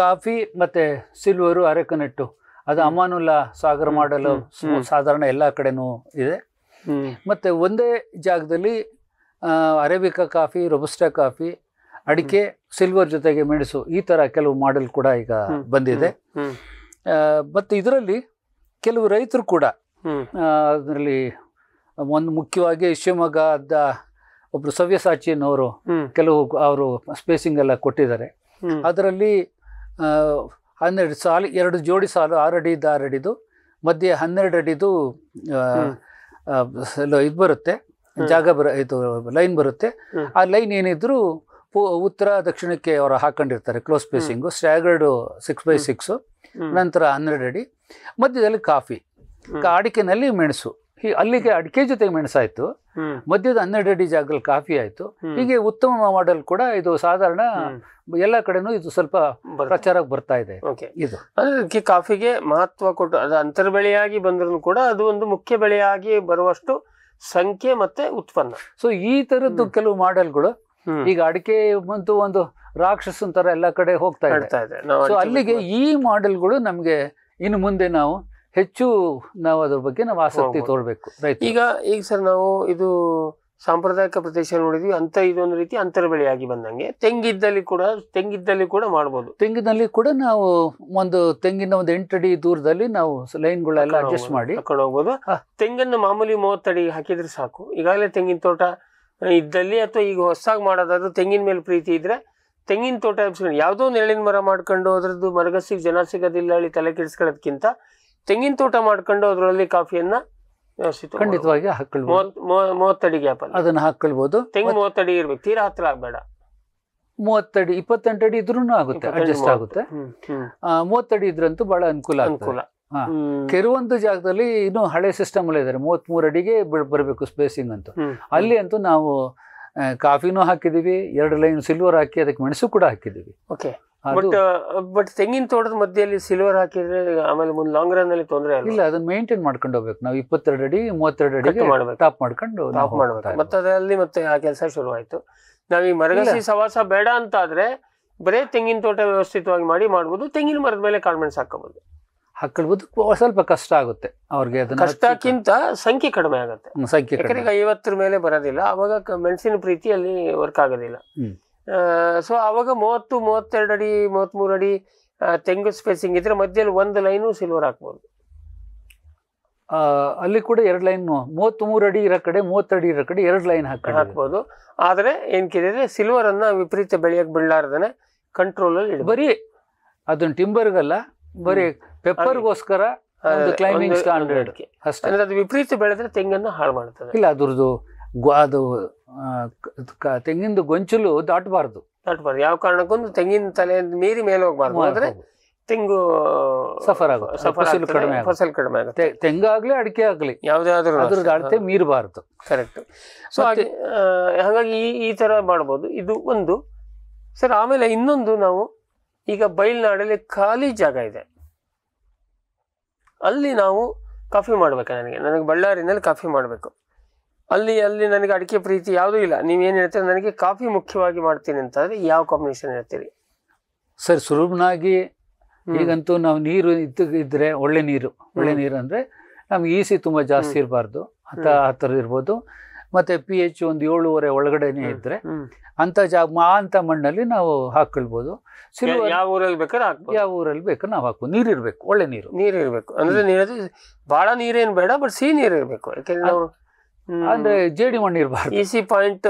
ಕಾಫಿ ಮತ್ತೆ ಸಿಲ್ವರು ಅರೆಕನೆಟ್ಟು ಅದು ಅಮಾನುಲ್ಲಾ ಸಾಗರ ಮಾಡಲು ಸಾಧಾರಣ ಎಲ್ಲ ಕಡೆನೂ ಇದೆ ಮತ್ತೆ ಒಂದೇ ಜಾಗದಲ್ಲಿ ಅರೇಬಿಕಾ ಕಾಫಿ ರೊಬಸ್ಟಾ ಕಾಫಿ ಅಡಿಕೆ ಸಿಲ್ವರ್ ಜೊತೆಗೆ ಮೆಣಸು ಈ ಥರ ಕೆಲವು ಮಾಡೆಲ್ ಕೂಡ ಈಗ ಬಂದಿದೆ ಮತ್ತು ಇದರಲ್ಲಿ ಕೆಲವು ರೈತರು ಕೂಡ ಅದರಲ್ಲಿ ಒಂದು ಮುಖ್ಯವಾಗಿ ಶಿವಮೊಗ್ಗದ ಒಬ್ಬರು ಅವರು ಕೆಲವು ಅವರು ಸ್ಪೇಸಿಂಗ್ ಎಲ್ಲ ಕೊಟ್ಟಿದ್ದಾರೆ ಅದರಲ್ಲಿ ಹನ್ನೆರಡು ಸಾಲು ಎರಡು ಜೋಡಿ ಸಾಲು ಆರು ಇದ್ದ ಆರು ಅಡಿದು ಮಧ್ಯೆ ಹನ್ನೆರಡು ಅಡಿದು ಇದು ಬರುತ್ತೆ ಜಾಗ ಬರ ಇದು ಲೈನ್ ಬರುತ್ತೆ ಆ ಲೈನ್ ಏನಿದ್ರು ಉತ್ತರ ದಕ್ಷಿಣಕ್ಕೆ ಅವರು ಹಾಕೊಂಡಿರ್ತಾರೆ close spacing staggered six by six ನಂತರ ಹನ್ನೆರಡು ಅಡಿ ಮಧ್ಯದಲ್ಲಿ ಕಾಫಿ ಅಡಿಕೆನಲ್ಲಿ ಮೆಣಸು ಅಲ್ಲಿಗೆ ಅಡಿಕೆ ಜೊತೆಗೆ ಮೆಣಸಾಯ್ತು ಮಧ್ಯದ ಹನ್ನೆರಡು ಅಡಿ ಜಾಗದಲ್ಲಿ ಕಾಫಿ ಆಯಿತು ಹೀಗೆ ಉತ್ತಮ ಮಾಡೆಲ್ ಕೂಡ ಇದು ಸಾಧಾರಣ ಎಲ್ಲ ಕಡೆನೂ ಇದು ಸ್ವಲ್ಪ ಪ್ರಚಾರಕ್ಕೆ ಬರ್ತಾ ಇದೆ ಇದು ಅದಕ್ಕೆ ಕಾಫಿಗೆ ಮಹತ್ವ ಕೊಟ್ಟು ಅದು ಅಂತರ್ಬೆಳೆಯಾಗಿ ಬಂದ್ರೂ ಕೂಡ ಅದು ಒಂದು ಮುಖ್ಯ ಬೆಳೆಯಾಗಿ ಬರುವಷ್ಟು ಸಂಖ್ಯೆ ಮತ್ತೆ ಉತ್ಪನ್ನ ಸೊ ಈ ತರದ್ದು ಕೆಲವು ಮಾಡೆಲ್ಗಳು ಈಗ ಅಡಿಕೆ ಮತ್ತು ಒಂದು ರಾಕ್ಷಸ ತರ ಎಲ್ಲ ಕಡೆ ಹೋಗ್ತಾ ಇದೆ ಸೊ ಅಲ್ಲಿಗೆ ಈ ಮಾಡೆಲ್ಗಳು ನಮ್ಗೆ ಇನ್ನು ಮುಂದೆ ನಾವು ಹೆಚ್ಚು ನಾವು ಅದ್ರ ಬಗ್ಗೆ ನಾವು ಆಸಕ್ತಿ ತೋರ್ಬೇಕು ಈಗ ಈಗ ಸರ್ ನಾವು ಇದು ಸಾಂಪ್ರದಾಯಿಕ ಪ್ರದೇಶ ನೋಡಿದ್ವಿ ಅಂತ ಇದೊಂದು ರೀತಿ ಅಂತರ ಬೆಳೆಯಾಗಿ ಬಂದಂಗೆ ತೆಂಗಿದ್ದಲ್ಲಿ ಕೂಡ ತೆಂಗಿದ್ದಲ್ಲಿ ಕೂಡ ಮಾಡಬಹುದು ತೆಂಗಿನಲ್ಲಿ ಕೂಡ ನಾವು ಒಂದು ತೆಂಗಿನ ಒಂದು ಅಡಿ ದೂರದಲ್ಲಿ ನಾವು ಲೈನ್ಗಳೆಲ್ಲ ಅಡ್ಜಸ್ಟ್ ಮಾಡಿ ಹೋಗ್ಬೋದು ತೆಂಗನ್ನು ಮಾಮೂಲಿ ಮೂವತ್ತಡಿ ಹಾಕಿದ್ರೆ ಸಾಕು ಈಗಾಗಲೇ ತೆಂಗಿನ ತೋಟ ಇದ್ದಲ್ಲಿ ಅಥವಾ ಈಗ ಹೊಸಾಗಿ ಮಾಡೋದಾದ್ರೂ ತೆಂಗಿನ ಮೇಲೆ ಪ್ರೀತಿ ಇದ್ರೆ ತೆಂಗಿನ ತೋಟ ಎಬ್ಸ್ಕೊಂಡು ಯಾವುದೋ ಒಂದು ಮರ ಮಾಡ್ಕೊಂಡು ಅದ್ರದ್ದು ಮರಗಸಿಗೆ ಜನ ಸಿಗೋದಿಲ್ಲ ಅಲ್ಲಿ ತಲೆ ಕೆಡಿಸ್ಕೊಳ್ಳೋದಕ್ಕಿಂತ ತೆಂಗಿನ ತೋಟ ಮಾಡ್ಕೊಂಡು ಅದರಲ್ಲಿ ಕಾಫಿಯನ್ನು ಖಂಡಿತವಾಗಿ ಹಾಕೊಳ್ಬಹುದು ಗ್ಯಾಪ್ ಅದನ್ನ ಹಾಕೊಳ್ಬಹುದು ತೆಂಗು ಮೂವತ್ತಡಿ ಇರ್ಬೇಕು ತೀರಾ ಹತ್ತಿರ ಆಗ್ಬೇಡ ಮೂವತ್ತಡಿ ಅಡಿ ಇದ್ರೂ ಆಗುತ್ತೆ ಅಡ್ಜಸ್ಟ್ ಆಗುತ್ತೆ ಮೂವತ್ತಡಿ ಇದ್ರಂತೂ ಬಹಳ ಅನುಕೂಲ ಅನುಕೂಲ ಕೆಲವೊಂದು ಜಾಗದಲ್ಲಿ ಇನ್ನು ಹಳೆ ಸಿಸ್ಟಮ್ ಅಲ್ಲಿ ಇದಾರೆ ಮೂವತ್ತ್ ಮೂರು ಅಡಿಗೆ ಬರಬೇಕು ಸ್ಪೇಸಿಂಗ್ ಅಂತ ಅಲ್ಲಿ ಅಂತೂ ನಾವು ಕಾಫಿನೂ ಹಾಕಿದೀವಿ ಎರಡು ಲೈನ್ ಸಿಲ್ವರ್ ಹಾಕಿ ಅದಕ್ಕೆ ಮೆಣಸು ಕೂಡ ಹಾಕಿದೀವಿ ಓಕೆ ಬಟ್ ಬಟ್ uh, ತೆಂಗಿನ ತೋಟದ ಮಧ್ಯದಲ್ಲಿ ಸಿಲ್ವರ್ ಹಾಕಿದ್ರೆ ಆಮೇಲೆ ಮುಂದೆ ಲಾಂಗ್ ರನ್ ಅಲ್ಲಿ ತೊಂದರೆ ಇಲ್ಲ ಅದನ್ನ ಮೇಂಟೈನ್ ಮಾಡ್ಕೊಂಡು ಹೋಗ್ಬೇಕು ನಾವು ಇಪ್ಪತ್ತೆರಡು ಅಡಿ ಮೂವತ್ತೆರಡು ಅಡಿ ಟಾಪ್ ಮಾಡ್ಕೊಂಡು ಟಾಪ್ ಮಾಡ್ಬೇಕು ಮತ್ತೆ ಅದರಲ್ಲಿ ಮತ್ತೆ ಆ ಕೆಲಸ ಶುರುವಾಯಿತು ನಾವು ಈ ಮರಗಸಿ ಸವಾಸ ಬೇಡ ಅಂತ ಆದ್ರೆ ಬರೇ ತೆಂಗಿನ ತೋಟ ವ್ಯವಸ್ಥಿತವಾಗಿ ಮಾಡಿ ಮಾಡ್ಬೋದು ತೆಂಗಿನ ಮರದ ಮೇಲೆ ಕಾಳ್ಮೆಣ್ಸ್ ಹಾಕೋಬಹುದು ಹಾಕೊಳ್ಬೋದು ಸ್ವಲ್ಪ ಕಷ್ಟ ಆಗುತ್ತೆ ಅವ್ರಿಗೆ ಕಷ್ಟಕ್ಕಿಂತ ಸಂಖ್ಯೆ ಕಡಿಮೆ ಆಗುತ್ತೆ ಸಂಖ್ಯೆ ಐವತ್ತರ ಮೇಲೆ ಬರೋದಿಲ್ಲ ಅವಾಗ ಮೆಣಸಿನ ಪ್ರೀತಿ ಅಲ್ಲಿ ವರ್ಕ್ ಆಗೋದಿಲ್ಲ ಸೊ ಅವಾಗ ಮೂವತ್ತು ಮೂವತ್ತೆರಡು ಅಡಿ ಮೂವತ್ತ್ಮೂರು ಅಡಿ ತೆಂಗು ಸ್ಪೇಸಿಂಗ್ ಇದ್ರೆ ಮಧ್ಯದಲ್ಲಿ ಒಂದು ಲೈನು ಸಿಲ್ವರ್ ಹಾಕ್ಬೋದು ಅಲ್ಲಿ ಕೂಡ ಎರಡು ಲೈನ್ ಮೂವತ್ತ್ ಮೂರು ಅಡಿ ಇರೋ ಕಡೆ ಮೂವತ್ತಡಿ ಇರೋ ಕಡೆ ಎರಡು ಲೈನ್ ಹಾಕಿ ಹಾಕ್ಬೋದು ಆದರೆ ಏನ್ ಸಿಲ್ವರ್ ಸಿಲ್ವರನ್ನು ವಿಪರೀತ ಬೆಳೆಯೋಕೆ ಬಿಡಲಾರ್ದೇ ಕಂಟ್ರೋಲ್ ಅಲ್ಲಿ ಬರೀ ಅದನ್ನ ಟಿಂಬರ್ಗಲ್ಲ ಬರೀ ಪೆಪ್ಪರ್ಗೋಸ್ಕರ ಕ್ಲೈಮಿಂಗ್ ಸ್ಟ್ಯಾಂಡರ್ಡ್ ಅಷ್ಟೇ ಅದು ವಿಪರೀತ ಬೆಳೆದ್ರೆ ತೆಂಗನ್ನು ಹಾಳು ಮಾಡ್ತದೆ ಇಲ್ಲ ಅದ್ರದ್ದು ಅದು ತೆಂಗಿನ ಗೊಂಚಲು ದಾಟಬಾರದು ದಾಟಬಾರ್ದು ಯಾವ ಕಾರಣಕ್ಕೊಂದು ತೆಂಗಿನ ತಲೆ ಮೀರಿ ಮೇಲೆ ಹೋಗ್ಬಾರ್ದು ಆದ್ರೆ ತೆಂಗು ಸಫರ್ ಆಗುತ್ತೆ ಫಸಲು ಕಡಿಮೆ ಫಸಲು ಕಡಿಮೆ ಆಗುತ್ತೆ ತೆಂಗಾಗ್ಲಿ ಅಡಿಕೆ ಆಗ್ಲಿ ಯಾವ್ದಾದ್ರು ಆದ್ರೂ ಅಳತೆ ಮೀರಬಾರ್ದು ಕರೆಕ್ಟ್ ಸೊ ಹಾಗಾಗಿ ಈ ಈ ತರ ಮಾಡ್ಬೋದು ಇದು ಒಂದು ಸರ್ ಆಮೇಲೆ ಇನ್ನೊಂದು ನಾವು ಈಗ ಬಯಲ್ನಾಡಲ್ಲಿ ಖಾಲಿ ಜಾಗ ಇದೆ ಅಲ್ಲಿ ನಾವು ಕಾಫಿ ಮಾಡ್ಬೇಕು ನನಗೆ ನನಗೆ ಬಳ್ಳಾರಿನಲ್ಲಿ ಕಾಫಿ ಮಾಡಬೇಕು ಅಲ್ಲಿ ಅಲ್ಲಿ ನನಗೆ ಅಡಿಕೆ ಪ್ರೀತಿ ಯಾವುದೂ ಇಲ್ಲ ಏನು ಹೇಳ್ತೀರಿ ನನಗೆ ಕಾಫಿ ಮುಖ್ಯವಾಗಿ ಮಾಡ್ತೀನಿ ಅಂತಂದರೆ ಯಾವ ಕಾಂಬಿನೇಷನ್ ಹೇಳ್ತೀರಿ ಸರ್ ಸುಲಭನಾಗಿ ಈಗಂತೂ ನಾವು ನೀರು ಇದ್ದು ಇದ್ರೆ ಒಳ್ಳೆ ನೀರು ಒಳ್ಳೆ ನೀರು ಅಂದರೆ ನಮ್ಗೆ ಈಸಿ ತುಂಬ ಜಾಸ್ತಿ ಇರಬಾರ್ದು ಅಂತ ಆ ಥರ ಇರ್ಬೋದು ಮತ್ತು ಪಿ ಎಚ್ ಒಂದು ಏಳುವರೆ ಒಳಗಡೆನೇ ಇದ್ದರೆ ಅಂಥ ಮಾ ಅಂತ ಮಣ್ಣಲ್ಲಿ ನಾವು ಹಾಕೊಳ್ಬೋದು ಯಾವ ಊರಲ್ಲಿ ಬೇಕಾದ್ರೆ ಹಾಕ್ಬೋದು ಯಾವ ಊರಲ್ಲಿ ಬೇಕು ನಾವು ಹಾಕ್ಬೋದು ನೀರು ಇರಬೇಕು ಒಳ್ಳೆ ನೀರು ನೀರು ಇರಬೇಕು ಅಂದರೆ ನೀರು ಭಾಳ ನೀರೇನು ಬೇಡ ಬಟ್ ಸಿಹಿ ನೀರು ಇರಬೇಕು ಯಾಕೆಂದರೆ ನಾವು ಅಂದ್ರೆ ಜೇಡಿ ಮಣ್ಣು ಇರಬಾರ್ದು ಈಸಿ ಪಾಯಿಂಟ್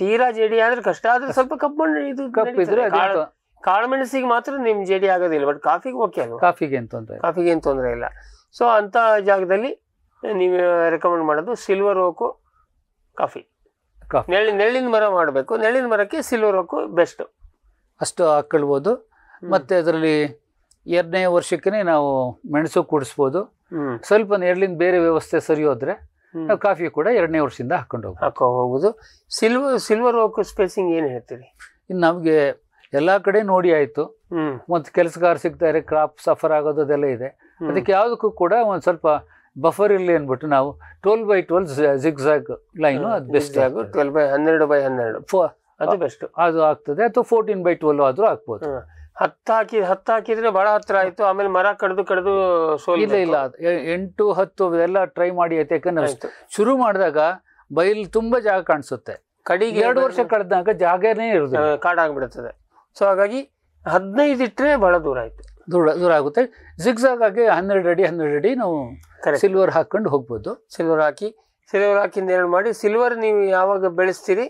ತೀರಾ ಜೇಡಿ ಆದ್ರೆ ಕಷ್ಟ ಆದ್ರೆ ಸ್ವಲ್ಪ ಕಪ್ಪು ಮಣ್ಣು ಇದು ಕಪ್ಪು ಇದ್ರೆ ಕಾಳುಮೆಣಸಿಗೆ ಮಾತ್ರ ನಿಮ್ ಜೇಡಿ ಆಗೋದಿಲ್ಲ ಬಟ್ ಕಾಫಿಗೆ ಓಕೆ ಅಲ್ವಾ ಕಾಫಿಗೆ ತೊಂದರೆ ಕಾಫಿಗೆ ಏನ್ ತೊಂದರೆ ಇಲ್ಲ ಸೊ ಅಂತ ಜಾಗದಲ್ಲಿ ನೀವು ರೆಕಮೆಂಡ್ ಮಾಡೋದು ಸಿಲ್ವರ್ ಓಕು ಕಾಫಿ ನೆಳ್ಳಿ ನೆಳ್ಳಿನ ಮರ ಮಾಡಬೇಕು ನೆಳ್ಳಿನ ಮರಕ್ಕೆ ಸಿಲ್ವರ್ ಓಕು ಬೆಸ್ಟ್ ಅಷ್ಟು ಹಾಕೊಳ್ಬೋದು ಮತ್ತೆ ಅದರಲ್ಲಿ ಎರಡನೇ ವರ್ಷಕ್ಕೇ ನಾವು ಮೆಣಸು ಕೂಡಿಸ್ಬೋದು ಸ್ವಲ್ಪ ನೆರಳಿನ ಬೇರೆ ವ್ಯವಸ್ಥೆ ಸರಿ ಹೋದ್ರೆ ನಾವು ಕಾಫಿ ಕೂಡ ಎರಡನೇ ವರ್ಷದಿಂದ ಹಾಕೊಂಡು ಹೋಗ್ಬೋದು ಸಿಲ್ವರ್ ಸಿಲ್ವರ್ ಓಕ್ ಸ್ಪೇಸಿಂಗ್ ಏನು ಹೇಳ್ತೀರಿ ಇನ್ನು ನಮಗೆ ಎಲ್ಲ ಕಡೆ ನೋಡಿ ಆಯಿತು ಮತ್ತು ಕೆಲಸಗಾರ ಸಿಗ್ತಾರೆ ಕ್ರಾಪ್ ಸಫರ್ ಆಗೋದು ಅದೆಲ್ಲ ಇದೆ ಅದಕ್ಕೆ ಯಾವುದಕ್ಕೂ ಕೂಡ ಒಂದು ಸ್ವಲ್ಪ ಬಫರ್ ಇರಲಿ ಅಂದ್ಬಿಟ್ಟು ನಾವು twelve by twelve zigzag line ಅದು ಬೆಸ್ಟ್ ಆಗು ಟ್ವೆಲ್ ಬೈ ಹನ್ನೆರಡು ಬೈ ಹನ್ನೆರಡು ಫೋ ಅದು ಬೆಸ್ಟ್ ಅದು ಆಗ್ತದೆ ಅಥವಾ ಫೋರ್ಟೀನ್ ಬೈ ಟ್ವೆಲ್ ಆದರೂ ಆಗ್ಬೋದು ಹತ್ತಾಕಿ ಹತ್ತಾಕಿದ್ರೆ ಬಹಳ ಹತ್ರ ಆಯ್ತು ಆಮೇಲೆ ಮರ ಕಡಿದು ಕಡ್ದು ಇಲ್ಲ ಇಲ್ಲ ಎಂಟು ಹತ್ತು ಎಲ್ಲ ಟ್ರೈ ಮಾಡಿ ಐತೆ ಯಾಕಂದ್ರೆ ಶುರು ಮಾಡಿದಾಗ ಬೈಲ್ ತುಂಬಾ ಜಾಗ ಕಾಣಿಸುತ್ತೆ ಕಡಿಗೆ ಎರಡು ವರ್ಷ ಕಳೆದಾಗ ಜಾಗನೇ ಇರುತ್ತೆ ಕಾಡಾಗ್ಬಿಡುತ್ತದೆ ಸೊ ಹಾಗಾಗಿ ಹದಿನೈದು ಇಟ್ಟರೆ ಬಹಳ ದೂರ ಆಯ್ತು ದೂರ ದೂರ ಆಗುತ್ತೆ ಜಿಗ್ಸಾಗ್ ಆಗಿ ಹನ್ನೆರಡು ಅಡಿ ಹನ್ನೆರಡು ಅಡಿ ನಾವು ಸಿಲ್ವರ್ ಹಾಕೊಂಡು ಹೋಗ್ಬೋದು ಸಿಲ್ವರ್ ಹಾಕಿ ಸಿಲ್ವರ್ ಹಾಕಿಂದ ಏನು ಮಾಡಿ ಸಿಲ್ವರ್ ನೀವು ಯಾವಾಗ ಬೆಳೆಸ್ತೀರಿ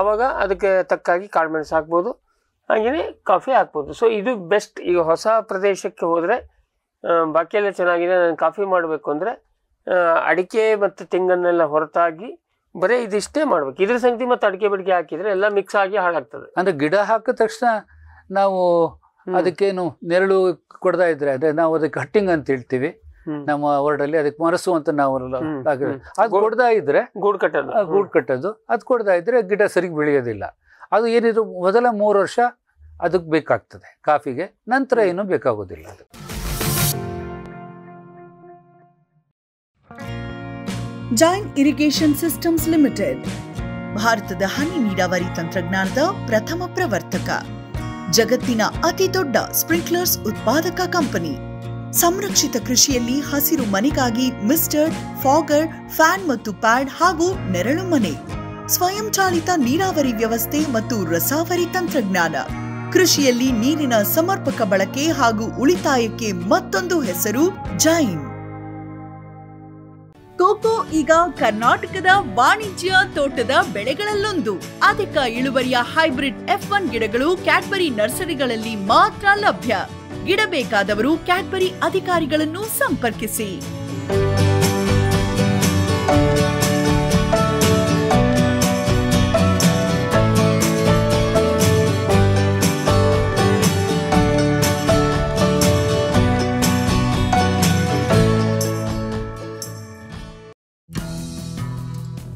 ಆವಾಗ ಅದಕ್ಕೆ ತಕ್ಕಾಗಿ ಮೆಣಸು ಹಾಕ್ಬೋದು ಹಾಗೇನೆ ಕಾಫಿ ಹಾಕ್ಬೋದು ಸೊ ಇದು ಬೆಸ್ಟ್ ಈಗ ಹೊಸ ಪ್ರದೇಶಕ್ಕೆ ಹೋದರೆ ಬಾಕಿ ಎಲ್ಲ ಚೆನ್ನಾಗಿದೆ ನಾನು ಕಾಫಿ ಮಾಡಬೇಕು ಅಂದರೆ ಅಡಿಕೆ ಮತ್ತು ತೆಂಗನ್ನೆಲ್ಲ ಹೊರತಾಗಿ ಬರೀ ಇದಿಷ್ಟೇ ಮಾಡ್ಬೇಕು ಇದ್ರ ಸಂಗತಿ ಮತ್ತು ಅಡಿಕೆ ಬಡಿಕೆ ಹಾಕಿದರೆ ಎಲ್ಲ ಮಿಕ್ಸ್ ಆಗಿ ಹಾಳಾಗ್ತದೆ ಅಂದರೆ ಗಿಡ ಹಾಕಿದ ತಕ್ಷಣ ನಾವು ಅದಕ್ಕೇನು ನೆರಳು ಕೊಡ್ತಾ ಇದ್ರೆ ಅಂದರೆ ನಾವು ಅದಕ್ಕೆ ಕಟ್ಟಿಂಗ್ ಅಂತ ಹೇಳ್ತೀವಿ ನಮ್ಮ ವರ್ಡಲ್ಲಿ ಅದಕ್ಕೆ ಮರಸು ಅಂತ ನಾವು ಅದು ಕೊಡ್ತಾ ಇದ್ರೆ ಗೂಡು ಕಟ್ಟೋದು ಗೂಡು ಕಟ್ಟೋದು ಅದು ಕೊಡ್ತಾ ಇದ್ರೆ ಗಿಡ ಸರಿಗೆ ಬೆಳೆಯೋದಿಲ್ಲ ಅದು ಏನಿದ್ರು ಮೊದಲ ಮೂರು ವರ್ಷ ಅದಕ್ಕೆ ಬೇಕಾಗ್ತದೆ ಕಾಫಿಗೆ ನಂತರ ಏನು ಬೇಕಾಗೋದಿಲ್ಲ ಅದು ಇರಿಗೇಷನ್ ಸಿಸ್ಟಮ್ಸ್ ಲಿಮಿಟೆಡ್ ಭಾರತದ ಹನಿ ನೀರಾವರಿ ತಂತ್ರಜ್ಞಾನದ ಪ್ರಥಮ ಪ್ರವರ್ತಕ ಜಗತ್ತಿನ ಅತಿ ದೊಡ್ಡ ಸ್ಪ್ರಿಂಕ್ಲರ್ಸ್ ಉತ್ಪಾದಕ ಕಂಪನಿ ಸಂರಕ್ಷಿತ ಕೃಷಿಯಲ್ಲಿ ಹಸಿರು ಮನೆಗಾಗಿ ಮಿಸ್ಟರ್ ಫಾಗರ್ ಫ್ಯಾನ್ ಮತ್ತು ಪ್ಯಾಡ್ ಹಾಗೂ ನೆರಳು ಮನೆ ಸ್ವಯಂಚಾಲಿತ ನೀರಾವರಿ ವ್ಯವಸ್ಥೆ ಮತ್ತು ರಸಾವರಿ ತಂತ್ರಜ್ಞಾನ ಕೃಷಿಯಲ್ಲಿ ನೀರಿನ ಸಮರ್ಪಕ ಬಳಕೆ ಹಾಗೂ ಉಳಿತಾಯಕ್ಕೆ ಮತ್ತೊಂದು ಹೆಸರು ಜೈನ್ ಕೋಕೋ ಈಗ ಕರ್ನಾಟಕದ ವಾಣಿಜ್ಯ ತೋಟದ ಬೆಳೆಗಳಲ್ಲೊಂದು ಅಧಿಕ ಇಳುವರಿಯ ಹೈಬ್ರಿಡ್ ಎಫ್ ಒನ್ ಗಿಡಗಳು ಕ್ಯಾಡ್ಬರಿ ನರ್ಸರಿಗಳಲ್ಲಿ ಮಾತ್ರ ಲಭ್ಯ ಗಿಡ ಬೇಕಾದವರು ಕ್ಯಾಡ್ಬರಿ ಅಧಿಕಾರಿಗಳನ್ನು ಸಂಪರ್ಕಿಸಿ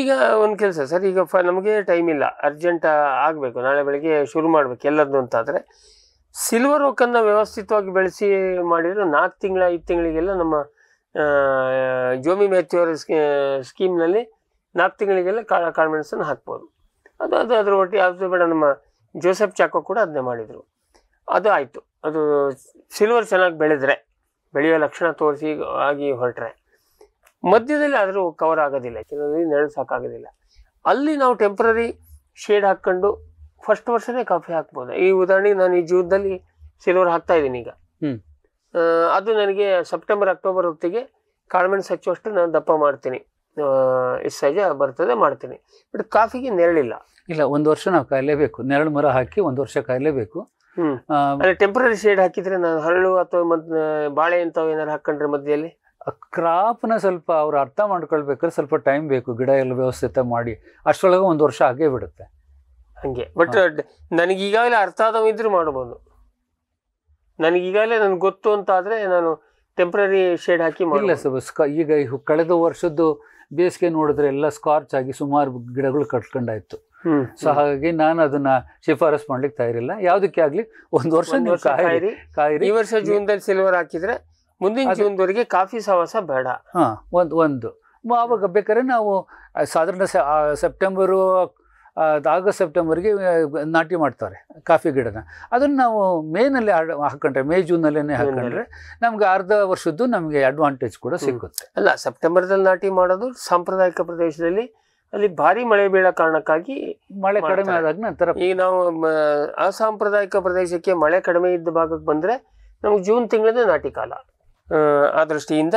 ಈಗ ಒಂದು ಕೆಲಸ ಸರ್ ಈಗ ಫ ನಮಗೆ ಟೈಮ್ ಇಲ್ಲ ಅರ್ಜೆಂಟ್ ಆಗಬೇಕು ನಾಳೆ ಬೆಳಗ್ಗೆ ಶುರು ಮಾಡಬೇಕು ಎಲ್ಲದ್ದು ಅಂತಾದರೆ ಸಿಲ್ವರ್ ಓಕನ್ನ ವ್ಯವಸ್ಥಿತವಾಗಿ ಬೆಳೆಸಿ ಮಾಡಿದರೆ ನಾಲ್ಕು ತಿಂಗಳ ಐದು ತಿಂಗಳಿಗೆಲ್ಲ ನಮ್ಮ ಜೋಮಿ ಸ್ಕೀ ಸ್ಕೀಮ್ನಲ್ಲಿ ನಾಲ್ಕು ತಿಂಗಳಿಗೆಲ್ಲ ಕಾ ಕಾನ್ಮೆಂಟ್ಸನ್ನು ಹಾಕ್ಬೋದು ಅದು ಅದು ಅದರ ಒಟ್ಟು ಅದು ಬೇಡ ನಮ್ಮ ಜೋಸೆಫ್ ಚಾಕೋ ಕೂಡ ಅದನ್ನೇ ಮಾಡಿದರು ಅದು ಆಯಿತು ಅದು ಸಿಲ್ವರ್ ಚೆನ್ನಾಗಿ ಬೆಳೆದರೆ ಬೆಳೆಯೋ ಲಕ್ಷಣ ತೋರಿಸಿ ಆಗಿ ಹೊರಟ್ರೆ ಮಧ್ಯದಲ್ಲಿ ಆದರೂ ಕವರ್ ಆಗೋದಿಲ್ಲ ಕೆಲವೊಂದು ನೆರಳು ಸಾಕಾಗೋದಿಲ್ಲ ಅಲ್ಲಿ ನಾವು ಟೆಂಪ್ರರಿ ಶೇಡ್ ಹಾಕ್ಕೊಂಡು ಫಸ್ಟ್ ವರ್ಷನೇ ಕಾಫಿ ಹಾಕ್ಬೋದು ಈ ಉದಾಹರಣೆಗೆ ನಾನು ಈ ಜೂನ್ದಲ್ಲಿ ಸಿಲ್ವರ್ ಹಾಕ್ತಾ ಇದ್ದೀನಿ ಈಗ ಅದು ನನಗೆ ಸೆಪ್ಟೆಂಬರ್ ಅಕ್ಟೋಬರ್ ಹೊತ್ತಿಗೆ ಕಾಳುಮೆಣಸು ಹಚ್ಚುವಷ್ಟು ನಾನು ದಪ್ಪ ಮಾಡ್ತೀನಿ ಇಷ್ಟು ಸೈಜ ಬರ್ತದೆ ಮಾಡ್ತೀನಿ ಬಟ್ ಕಾಫಿಗೆ ನೆರಳಿಲ್ಲ ಇಲ್ಲ ಒಂದು ವರ್ಷ ನಾವು ಕಾಯಲೇಬೇಕು ನೆರಳು ಮರ ಹಾಕಿ ಒಂದು ವರ್ಷ ಕಾಯಲೇಬೇಕು ಟೆಂಪ್ರರಿ ಶೇಡ್ ಹಾಕಿದ್ರೆ ನಾನು ಹರಳು ಅಥವಾ ಬಾಳೆ ಅಂತ ಏನಾರು ಹಾಕೊಂಡ್ರೆ ಮಧ್ಯದಲ್ಲಿ ಕ್ರಾಪ್ನ ಸ್ವಲ್ಪ ಅವ್ರು ಅರ್ಥ ಮಾಡ್ಕೊಳ್ಬೇಕಾದ್ರೆ ಸ್ವಲ್ಪ ಟೈಮ್ ಬೇಕು ಗಿಡ ಎಲ್ಲ ವ್ಯವಸ್ಥಿತ ಮಾಡಿ ಅಷ್ಟರೊಳಗೆ ಒಂದು ವರ್ಷ ಆಗೇ ಬಿಡುತ್ತೆ ಹಂಗೆ ಬಟ್ ನನಗೆ ಅರ್ಥ ಆದವಿದ್ರೆ ಮಾಡ್ಬೋದು ನನಗೆ ನನ್ಗೆ ನನಗೆ ಗೊತ್ತು ಅಂತ ನಾನು ಟೆಂಪ್ರರಿ ಶೇಡ್ ಹಾಕಿ ಇಲ್ಲ ಸರ್ ಈಗ ಕಳೆದ ವರ್ಷದ್ದು ಬೇಸಿಗೆ ನೋಡಿದ್ರೆ ಎಲ್ಲ ಸ್ಕಾರ್ಚ್ ಆಗಿ ಸುಮಾರು ಗಿಡಗಳು ಕಟ್ಕೊಂಡಾಯ್ತು ಸೊ ಹಾಗಾಗಿ ನಾನು ಅದನ್ನ ಶಿಫಾರಸ್ ಮಾಡ್ಲಿಕ್ಕೆ ತಯಾರಿಲ್ಲ ಯಾವುದಕ್ಕೆ ಆಗ್ಲಿ ಒಂದು ವರ್ಷ ಕಾಯಿರಿ ಈ ವರ್ಷ ಜೂನ್ದಲ್ಲಿ ಸಿಲ್ವರ್ ಹಾಕಿದ್ರೆ ಮುಂದಿನ ಜೀವನದವರೆಗೆ ಕಾಫಿ ಸವಾಸ ಬೇಡ ಒಂದು ಒಂದು ಆವಾಗ ಬೇಕಾದ್ರೆ ನಾವು ಸಾಧಾರಣ ಸೆಪ್ಟೆಂಬರು ಆಗಸ್ಟ್ ಸೆಪ್ಟೆಂಬರ್ಗೆ ನಾಟಿ ಮಾಡ್ತಾರೆ ಕಾಫಿ ಗಿಡನ ಅದನ್ನು ನಾವು ಮೇನಲ್ಲಿ ಹಾಕೊಂಡ್ರೆ ಮೇ ಜೂನಲ್ಲೇ ಹಾಕೊಂಡ್ರೆ ನಮಗೆ ಅರ್ಧ ವರ್ಷದ್ದು ನಮಗೆ ಅಡ್ವಾಂಟೇಜ್ ಕೂಡ ಸಿಗುತ್ತೆ ಅಲ್ಲ ಸೆಪ್ಟೆಂಬರ್ದಲ್ಲಿ ನಾಟಿ ಮಾಡೋದು ಸಾಂಪ್ರದಾಯಿಕ ಪ್ರದೇಶದಲ್ಲಿ ಅಲ್ಲಿ ಭಾರಿ ಮಳೆ ಬೀಳೋ ಕಾರಣಕ್ಕಾಗಿ ಮಳೆ ಕಡಿಮೆ ಆದಾಗ ನಂತರ ಈಗ ನಾವು ಅಸಾಂಪ್ರದಾಯಿಕ ಪ್ರದೇಶಕ್ಕೆ ಮಳೆ ಕಡಿಮೆ ಇದ್ದ ಭಾಗಕ್ಕೆ ಬಂದರೆ ನಮ್ಗೆ ಜೂನ್ ತಿಂಗಳದೇ ನಾಟಿ ಕಾಲ ಆ ದೃಷ್ಟಿಯಿಂದ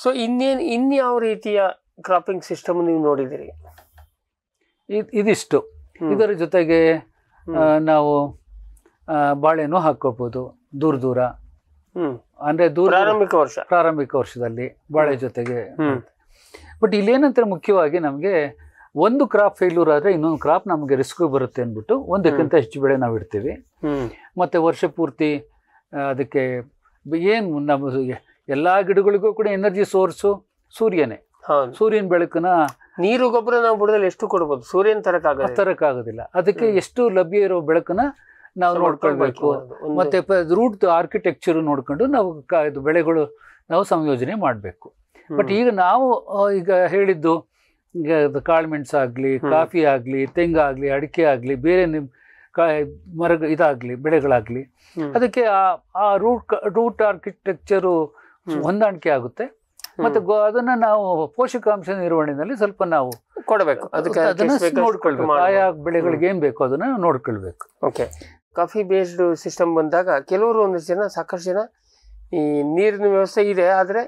ಸೊ ಇನ್ನೇನು ಇನ್ಯಾವ ರೀತಿಯ ಕ್ರಾಪಿಂಗ್ ಸಿಸ್ಟಮ್ ನೀವು ನೋಡಿದಿರಿ ಇದಿಷ್ಟು ಇದರ ಜೊತೆಗೆ ನಾವು ಬಾಳೆನೂ ಹಾಕೋಬಹುದು ದೂರ ದೂರ ಅಂದ್ರೆ ದೂರ ಪ್ರಾರಂಭಿಕ ವರ್ಷ ಪ್ರಾರಂಭಿಕ ವರ್ಷದಲ್ಲಿ ಬಾಳೆ ಜೊತೆಗೆ ಬಟ್ ಇಲ್ಲಿ ಏನಂತಾರೆ ಮುಖ್ಯವಾಗಿ ನಮಗೆ ಒಂದು ಕ್ರಾಪ್ ಫೇಲ್ಯೂರ್ ಆದರೆ ಇನ್ನೊಂದು ಕ್ರಾಪ್ ನಮಗೆ ರಿಸ್ಕ್ ಬರುತ್ತೆ ಅಂದ್ಬಿಟ್ಟು ಒಂದಕ್ಕಿಂತ ಹೆಚ್ಚು ಬೆಳೆ ನಾವು ಇಡ್ತೀವಿ ಮತ್ತೆ ವರ್ಷ ಪೂರ್ತಿ ಅದಕ್ಕೆ ಏನು ನಮ್ಮ ಎಲ್ಲ ಗಿಡಗಳಿಗೂ ಕೂಡ ಎನರ್ಜಿ ಸೋರ್ಸು ಸೂರ್ಯನೇ ಸೂರ್ಯನ ಬೆಳಕನ್ನ ನೀರು ಗೊಬ್ಬರ ನಾವು ಬುಡದಲ್ಲಿ ಎಷ್ಟು ಕೊಡ್ಬೋದು ಸೂರ್ಯನ ತರಕ್ಕಾಗ ತರಕಾಗೋದಿಲ್ಲ ಅದಕ್ಕೆ ಎಷ್ಟು ಲಭ್ಯ ಇರೋ ಬೆಳಕನ್ನ ನಾವು ನೋಡ್ಕೊಳ್ಬೇಕು ಮತ್ತೆ ರೂಟ್ ಆರ್ಕಿಟೆಕ್ಚರ್ ನೋಡ್ಕೊಂಡು ನಾವು ಇದು ಬೆಳೆಗಳು ನಾವು ಸಂಯೋಜನೆ ಮಾಡಬೇಕು ಬಟ್ ಈಗ ನಾವು ಈಗ ಹೇಳಿದ್ದು ಈಗ ಕಾಳುಮೆಣ್ಸು ಆಗಲಿ ಕಾಫಿ ಆಗಲಿ ತೆಂಗಾಗಲಿ ಅಡಿಕೆ ಆಗಲಿ ಬೇರೆ ನಿಮ್ಮ ಮರ ಇದಾಗಲಿ ಬೆಳೆಗಳಾಗಲಿ ಅದಕ್ಕೆ ಆ ಆ ರೂಟ್ ರೂಟ್ ಆರ್ಕಿಟೆಕ್ಚರು ಹೊಂದಾಣಿಕೆ ಆಗುತ್ತೆ ಮತ್ತೆ ಅದನ್ನ ನಾವು ಪೋಷಕಾಂಶ ನಿರ್ವಹಣೆಯಲ್ಲಿ ಸ್ವಲ್ಪ ನಾವು ಕೊಡಬೇಕು ಅದಕ್ಕೆ ನೋಡ್ಕೊಳ್ಬೇಕು ಆಯಾ ಬೆಳೆಗಳಿಗೆ ಏನ್ ಬೇಕು ಅದನ್ನ ನೋಡ್ಕೊಳ್ಬೇಕು ಓಕೆ ಕಾಫಿ ಬೇಸ್ಡ್ ಸಿಸ್ಟಮ್ ಬಂದಾಗ ಕೆಲವರು ಒಂದಷ್ಟು ಜನ ಸಾಕಷ್ಟು ಜನ ಈ ನೀರಿನ ವ್ಯವಸ್ಥೆ ಇದೆ ಆದರೆ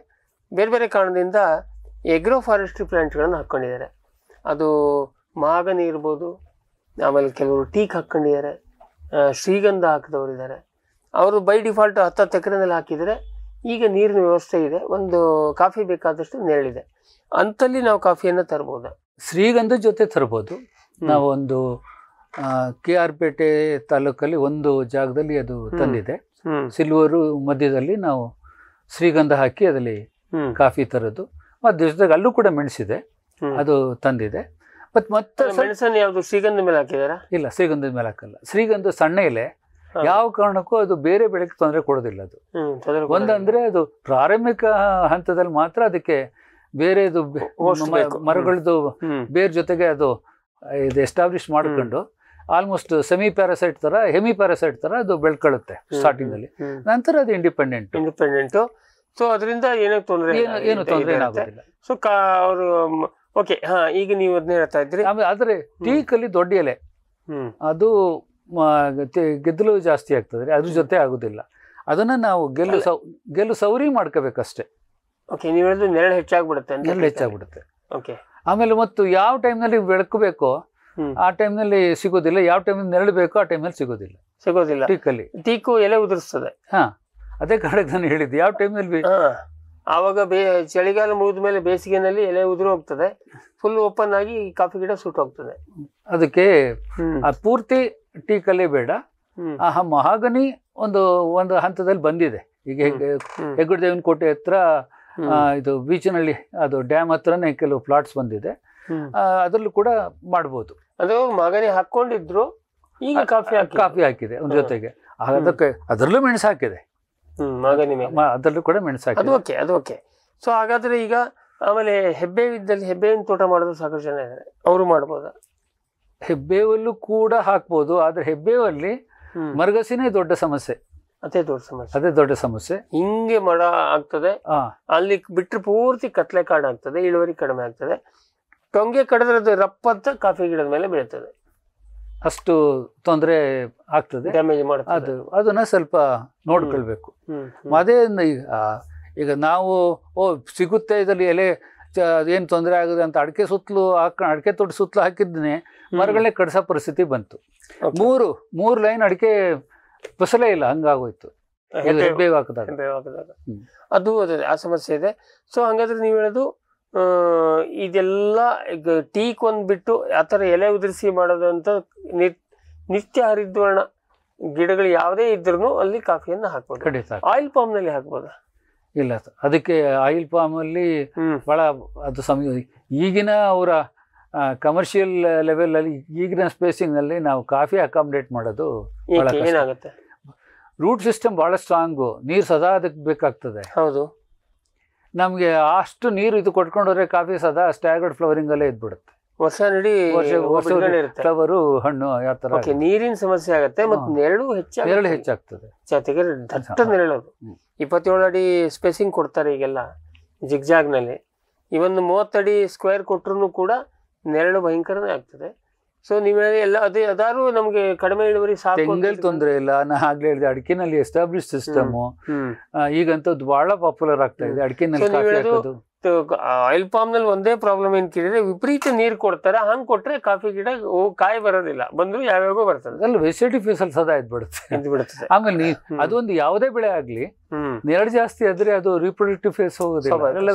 ಬೇರೆ ಬೇರೆ ಕಾರಣದಿಂದ ಎಗ್ರೋ ಫಾರೆಸ್ಟ್ರಿ ಪ್ಲಾಂಟ್ಗಳನ್ನು ಹಾಕೊಂಡಿದ್ದಾರೆ ಅದು ಮಾಗನಿ ಇರ್ಬೋದು ಆಮೇಲೆ ಕೆಲವರು ಟೀಕ್ ಹಾಕ್ಕೊಂಡಿದ್ದಾರೆ ಶ್ರೀಗಂಧ ಹಾಕಿದವರು ಇದ್ದಾರೆ ಅವರು ಬೈ ಡಿಫಾಲ್ಟ್ ಹತ್ತು ಹತ್ತು ಎಕರೆನಲ್ಲಿ ಹಾಕಿದರೆ ಈಗ ನೀರಿನ ವ್ಯವಸ್ಥೆ ಇದೆ ಒಂದು ಕಾಫಿ ಬೇಕಾದಷ್ಟು ನೆರಳಿದೆ ಅಂಥಲ್ಲಿ ನಾವು ಕಾಫಿಯನ್ನು ತರ್ಬೋದು ಶ್ರೀಗಂಧ ಜೊತೆ ತರ್ಬೋದು ನಾವೊಂದು ಕೆ ಆರ್ ಪೇಟೆ ತಾಲೂಕಲ್ಲಿ ಒಂದು ಜಾಗದಲ್ಲಿ ಅದು ತಂದಿದೆ ಸಿಲ್ವರು ಮಧ್ಯದಲ್ಲಿ ನಾವು ಶ್ರೀಗಂಧ ಹಾಕಿ ಅದರಲ್ಲಿ ಕಾಫಿ ತರೋದು ಮತ್ತು ದೇಶದಾಗ ಅಲ್ಲೂ ಕೂಡ ಮೆಣಸಿದೆ ಅದು ತಂದಿದೆ ಬಟ್ ಮತ್ತೆ ಮೆಣಸನ್ನು ಯಾವುದು ಶ್ರೀಗಂಧದ ಮೇಲೆ ಹಾಕಿದಾರ ಇಲ್ಲ ಶ್ರೀಗಂಧದ ಮೇಲೆ ಹಾಕಲ್ಲ ಶ್ರೀಗಂಧ ಸಣ್ಣ ಇಲೆ ಯಾವ ಕಾರಣಕ್ಕೂ ಅದು ಬೇರೆ ಬೆಳೆಗೆ ತೊಂದರೆ ಕೊಡೋದಿಲ್ಲ ಅದು ಒಂದಂದ್ರೆ ಅದು ಪ್ರಾರಂಭಿಕ ಹಂತದಲ್ಲಿ ಮಾತ್ರ ಅದಕ್ಕೆ ಬೇರೆದು ಮರಗಳದ್ದು ಬೇರೆ ಜೊತೆಗೆ ಅದು ಇದು ಎಸ್ಟಾಬ್ಲಿಷ್ ಮಾಡ್ಕೊಂಡು ಆಲ್ಮೋಸ್ಟ್ ಸೆಮಿ ಪ್ಯಾರಾಸೈಟ್ ತರ ಹೆಮಿ ಪ್ಯಾರಾಸೈಟ್ ತರ ಅದು ಬೆಳ್ಕೊಳ್ಳುತ್ತೆ ಸ್ಟಾರ್ಟಿಂಗ್ ಅಲ್ಲಿ ನಂತರ ಅದು ಇಂಡಿಪೆಂಡೆಂಟ್ ಇಂಡಿಪೆಂಡೆಂಟ್ ಸೊ ಅದರಿಂದ ಏನಕ್ಕೆ ತೊಂದರೆ ಏನು ತೊಂದರೆ ಏನಾಗೋದಿಲ್ಲ ಸೊ ಅವರು ಓಕೆ ಹಾ ಈಗ ನೀವು ಅದನ್ನ ಹೇಳ್ತಾ ಇದ್ರಿ ಆಮೇಲೆ ಆದರೆ ಟೀಕಲ್ಲಿ ದೊಡ್ಡ ಎಲೆ ಅದು ಗೆದ್ದಲು ಜಾಸ್ತಿ ಆಗ್ತದೆ ಅದ್ರ ಜೊತೆ ಆಗುದಿಲ್ಲ ಅದನ್ನ ನಾವು ಗೆಲ್ಲು ಗೆಲ್ಲು ಸೌರಿ ಮಾಡ್ಕೋಬೇಕಷ್ಟೇ ಓಕೆ ನೀವು ಹೇಳಿದ್ರೆ ನೆರಳು ಹೆಚ್ಚಾಗ್ಬಿಡುತ್ತೆ ನೆರಳು ಹೆಚ್ಚಾಗ್ಬಿಡುತ್ತೆ ಓಕೆ ಆಮೇಲೆ ಮತ್ತು ಯಾವ ಟೈಮ್ನಲ್ಲಿ ಬೆಳಕಬೇಕೋ ಆ ಟೈಮ್ನಲ್ಲಿ ಸಿಗೋದಿಲ್ಲ ಯಾವ ಟೈಮಲ್ಲಿ ನೆರಳು ಬೇಕೋ ಆ ಟೈಮ್ ಟೈಮಲ್ಲಿ ಸಿಗೋದಿಲ್ಲ ಸಿಗೋದಿಲ್ಲ ಟೀಕಲ್ಲಿ ಟೀಕು ಎಲೆ ಉದುರಿಸ್ತದೆ ಹಾ ಅದೇ ಕಾರಣಕ್ಕೆ ನಾನು ಹೇಳಿದ್ದು ಯಾವ ಟೈಮ್ನಲ್ಲಿ ಆವಾಗ ಬೇ ಚಳಿಗಾಲ ಮುಗಿದ ಮೇಲೆ ಬೇಸಿಗೆನಲ್ಲಿ ಎಲೆ ಉದುರು ಹೋಗ್ತದೆ ಫುಲ್ ಓಪನ್ ಆಗಿ ಕಾಫಿ ಗಿಡ ಸುಟ್ಟು ಹೋಗ್ತದೆ ಅದಕ್ಕೆ ಆ ಪೂರ್ತಿ ಟೀ ಕಲೆ ಬೇಡ ಆ ಮಹಾಗನಿ ಒಂದು ಒಂದು ಹಂತದಲ್ಲಿ ಬಂದಿದೆ ಈಗ ಹೆಗ್ಗುಡದೇವನ ಕೋಟೆ ಹತ್ರ ಇದು ಬೀಚ್ನಲ್ಲಿ ಅದು ಡ್ಯಾಮ್ ಹತ್ರನೇ ಕೆಲವು ಫ್ಲಾಟ್ಸ್ ಬಂದಿದೆ ಅದರಲ್ಲೂ ಕೂಡ ಮಾಡ್ಬೋದು ಅದು ಮಗನಿ ಹಾಕೊಂಡಿದ್ರು ಈಗ ಕಾಫಿ ಕಾಫಿ ಹಾಕಿದೆ ಒಂದು ಜೊತೆಗೆ ಅದಕ್ಕೆ ಅದರಲ್ಲೂ ಮೆಣಸು ಹಾಕಿದೆ ಮಾಗನಿ ಅದರಲ್ಲೂ ಕೂಡ ಮೆಣಸು ಅದು ಓಕೆ ಅದು ಓಕೆ ಸೊ ಹಾಗಾದ್ರೆ ಈಗ ಆಮೇಲೆ ಇದ್ದಲ್ಲಿ ಹೆಬ್ಬೇವಿನ ತೋಟ ಮಾಡೋದು ಸಾಕಷ್ಟು ಜನ ಇದ್ದಾರೆ ಅವರು ಮಾಡ್ಬೋದಾ ಹೆಬ್ಬೇವಲ್ಲೂ ಕೂಡ ಹಾಕ್ಬೋದು ಆದ್ರೆ ಹೆಬ್ಬೇವಲ್ಲಿ ಮರಗಸಿನೇ ದೊಡ್ಡ ಸಮಸ್ಯೆ ಅದೇ ದೊಡ್ಡ ಸಮಸ್ಯೆ ಅದೇ ದೊಡ್ಡ ಸಮಸ್ಯೆ ಹಿಂಗೆ ಮಡ ಆಗ್ತದೆ ಅಲ್ಲಿ ಬಿಟ್ಟರೆ ಪೂರ್ತಿ ಕತ್ಲೆ ಕಾಡು ಆಗ್ತದೆ ಇಳುವರಿ ಕಡಿಮೆ ಆಗ್ತದೆ ಟೊಂಗೆ ಕಡಿದ್ರೆ ಅದು ರಪ್ಪತ್ತ ಕಾಫಿ ಗಿಡದ ಮೇಲೆ ಬೆಳೀತದೆ ಅಷ್ಟು ತೊಂದರೆ ಆಗ್ತದೆ ಡ್ಯಾಮೇಜ್ ಅದು ಅದನ್ನ ಸ್ವಲ್ಪ ನೋಡ್ಕೊಳ್ಬೇಕು ಅದೇ ಈಗ ಈಗ ನಾವು ಓ ಸಿಗುತ್ತೆ ಇದರಲ್ಲಿ ಎಲೆ ಅದೇನು ತೊಂದರೆ ಆಗಿದೆ ಅಂತ ಅಡಿಕೆ ಸುತ್ತಲೂ ಹಾಕ ಅಡಿಕೆ ತೊಟ್ಟು ಸುತ್ತಲೂ ಹಾಕಿದ್ದೇನೆ ಮರಗಳೇ ಕಡಿಸೋ ಪರಿಸ್ಥಿತಿ ಬಂತು ಮೂರು ಮೂರು ಲೈನ್ ಅಡಿಕೆ ಫಸಲೇ ಇಲ್ಲ ಹಂಗಾಗೋಯ್ತು ಅದು ಅದೇ ಅದು ಆ ಸಮಸ್ಯೆ ಇದೆ ಸೊ ಹಾಗಾದ್ರೆ ನೀವು ಹೇಳೋದು ಇದೆಲ್ಲ ಟೀ ಕೊಂದ್ಬಿಟ್ಟು ಆ ಥರ ಎಲೆ ಉದುರಿಸಿ ಅಂತ ನಿತ್ಯ ಹರಿದ್ವರ್ಣ ಗಿಡಗಳು ಯಾವುದೇ ಇದ್ರೂ ಅಲ್ಲಿ ಕಾಫಿಯನ್ನು ಹಾಕ್ಬೋದು ಖಂಡಿತ ಆಯಿಲ್ ಪಾಮ್ನಲ್ಲಿ ಹಾಕ್ಬೋದಾ ಇಲ್ಲ ಅದಕ್ಕೆ ಆಯಿಲ್ ಪಾಮಲ್ಲಿ ಭಾಳ ಅದು ಸಮಯ ಈಗಿನ ಅವರ ಕಮರ್ಷಿಯಲ್ ಲೆವೆಲಲ್ಲಿ ಈಗಿನ ಸ್ಪೇಸಿಂಗ್ನಲ್ಲಿ ನಾವು ಕಾಫಿ ಅಕಾಮಡೇಟ್ ಮಾಡೋದು ಏನಾಗುತ್ತೆ ರೂಟ್ ಸಿಸ್ಟಮ್ ಭಾಳ ಸ್ಟ್ರಾಂಗು ನೀರು ಸದಾ ಅದಕ್ಕೆ ಬೇಕಾಗ್ತದೆ ಹೌದು ನಮಗೆ ಅಷ್ಟು ನೀರು ಇದು ಕೊಟ್ಕೊಂಡ್ರೆ ಕಾಫಿ ಸದಾ ಸ್ಟ್ಯಾಗರ್ಡ್ ಅಲ್ಲೇ ಇದ್ಬಿಡುತ್ತೆ ವರ್ಷ ನಡಿ ಫ್ಲವರು ಹಣ್ಣು ಯಾವ ತರ ನೀರಿನ ಸಮಸ್ಯೆ ಆಗುತ್ತೆ ಮತ್ತೆ ನೆರಳು ಹೆಚ್ಚು ನೆರಳು ಹೆಚ್ಚಾಗ್ತದೆ ಜೊತೆಗೆ ದಟ್ಟ ನೆರಳು ಇಪ್ಪತ್ತೇಳು ಅಡಿ ಸ್ಪೇಸಿಂಗ್ ಕೊಡ್ತಾರೆ ಈಗೆಲ್ಲ ಜಿಗ್ಜಾಗ್ನಲ್ಲಿ ಇವನ್ ಮೂವತ್ತಡಿ ಸ್ಕ್ವೇರ್ ಕೊಟ್ಟರು ಕೂಡ ನೆರಳು ಭಯಂಕರನೇ ಆಗ್ತದೆ ಸೊ ನೀವೇ ಎಲ್ಲ ಅದೇ ಅದಾರು ನಮಗೆ ಕಡಿಮೆ ಇಳುವರಿ ತೆಂಗಲ್ ತೊಂದರೆ ಇಲ್ಲ ನಾ ಆಗ್ಲೇ ಹೇಳಿದೆ ಅಡಿಕೆನಲ್ಲಿ ಎಸ್ಟಾಬ್ಲಿಷ್ ಸಿಸ್ಟಮ್ ಅದು ಬಹಳ ಪಾಪ್ಯುಲರ್ ಆಗ್ತಾ ಇದೆ ಅಡಿಕೆನಲ್ಲಿ ಆಯಿಲ್ ಪಾಮ್ ನಲ್ಲಿ ಒಂದೇ ಪ್ರಾಬ್ಲಮ್ ಏನ್ ಕೇಳಿದ್ರೆ ವಿಪರೀತ ನೀರು ಕೊಡ್ತಾರೆ ಹಂಗೆ ಕೊಟ್ರೆ ಕಾಫಿ ಗಿಡ ಕಾಯಿ ಬರೋದಿಲ್ಲ ಬಂದ್ರು ಯಾವ್ಯಾವ ಬರ್ತದೆ ಅಲ್ಲಿ ವೆಸಿಟಿ ಫೇಸಲ್ ಸದಾ ಇದ್ಬಿಡುತ್ತೆ ಬಿಡುತ್ತೆ ಆಮೇಲೆ ಅದೊಂದು ಯಾವುದೇ ಬೆಳೆ ಆಗ್ಲಿ ನೆರಳು ಜಾಸ್ತಿ ಆದ್ರೆ ಅದು ರೀಪ್ರೊಡಕ್ಟಿವ್ ಫೇಸ್ ಹೋಗೋದಿಲ್ಲ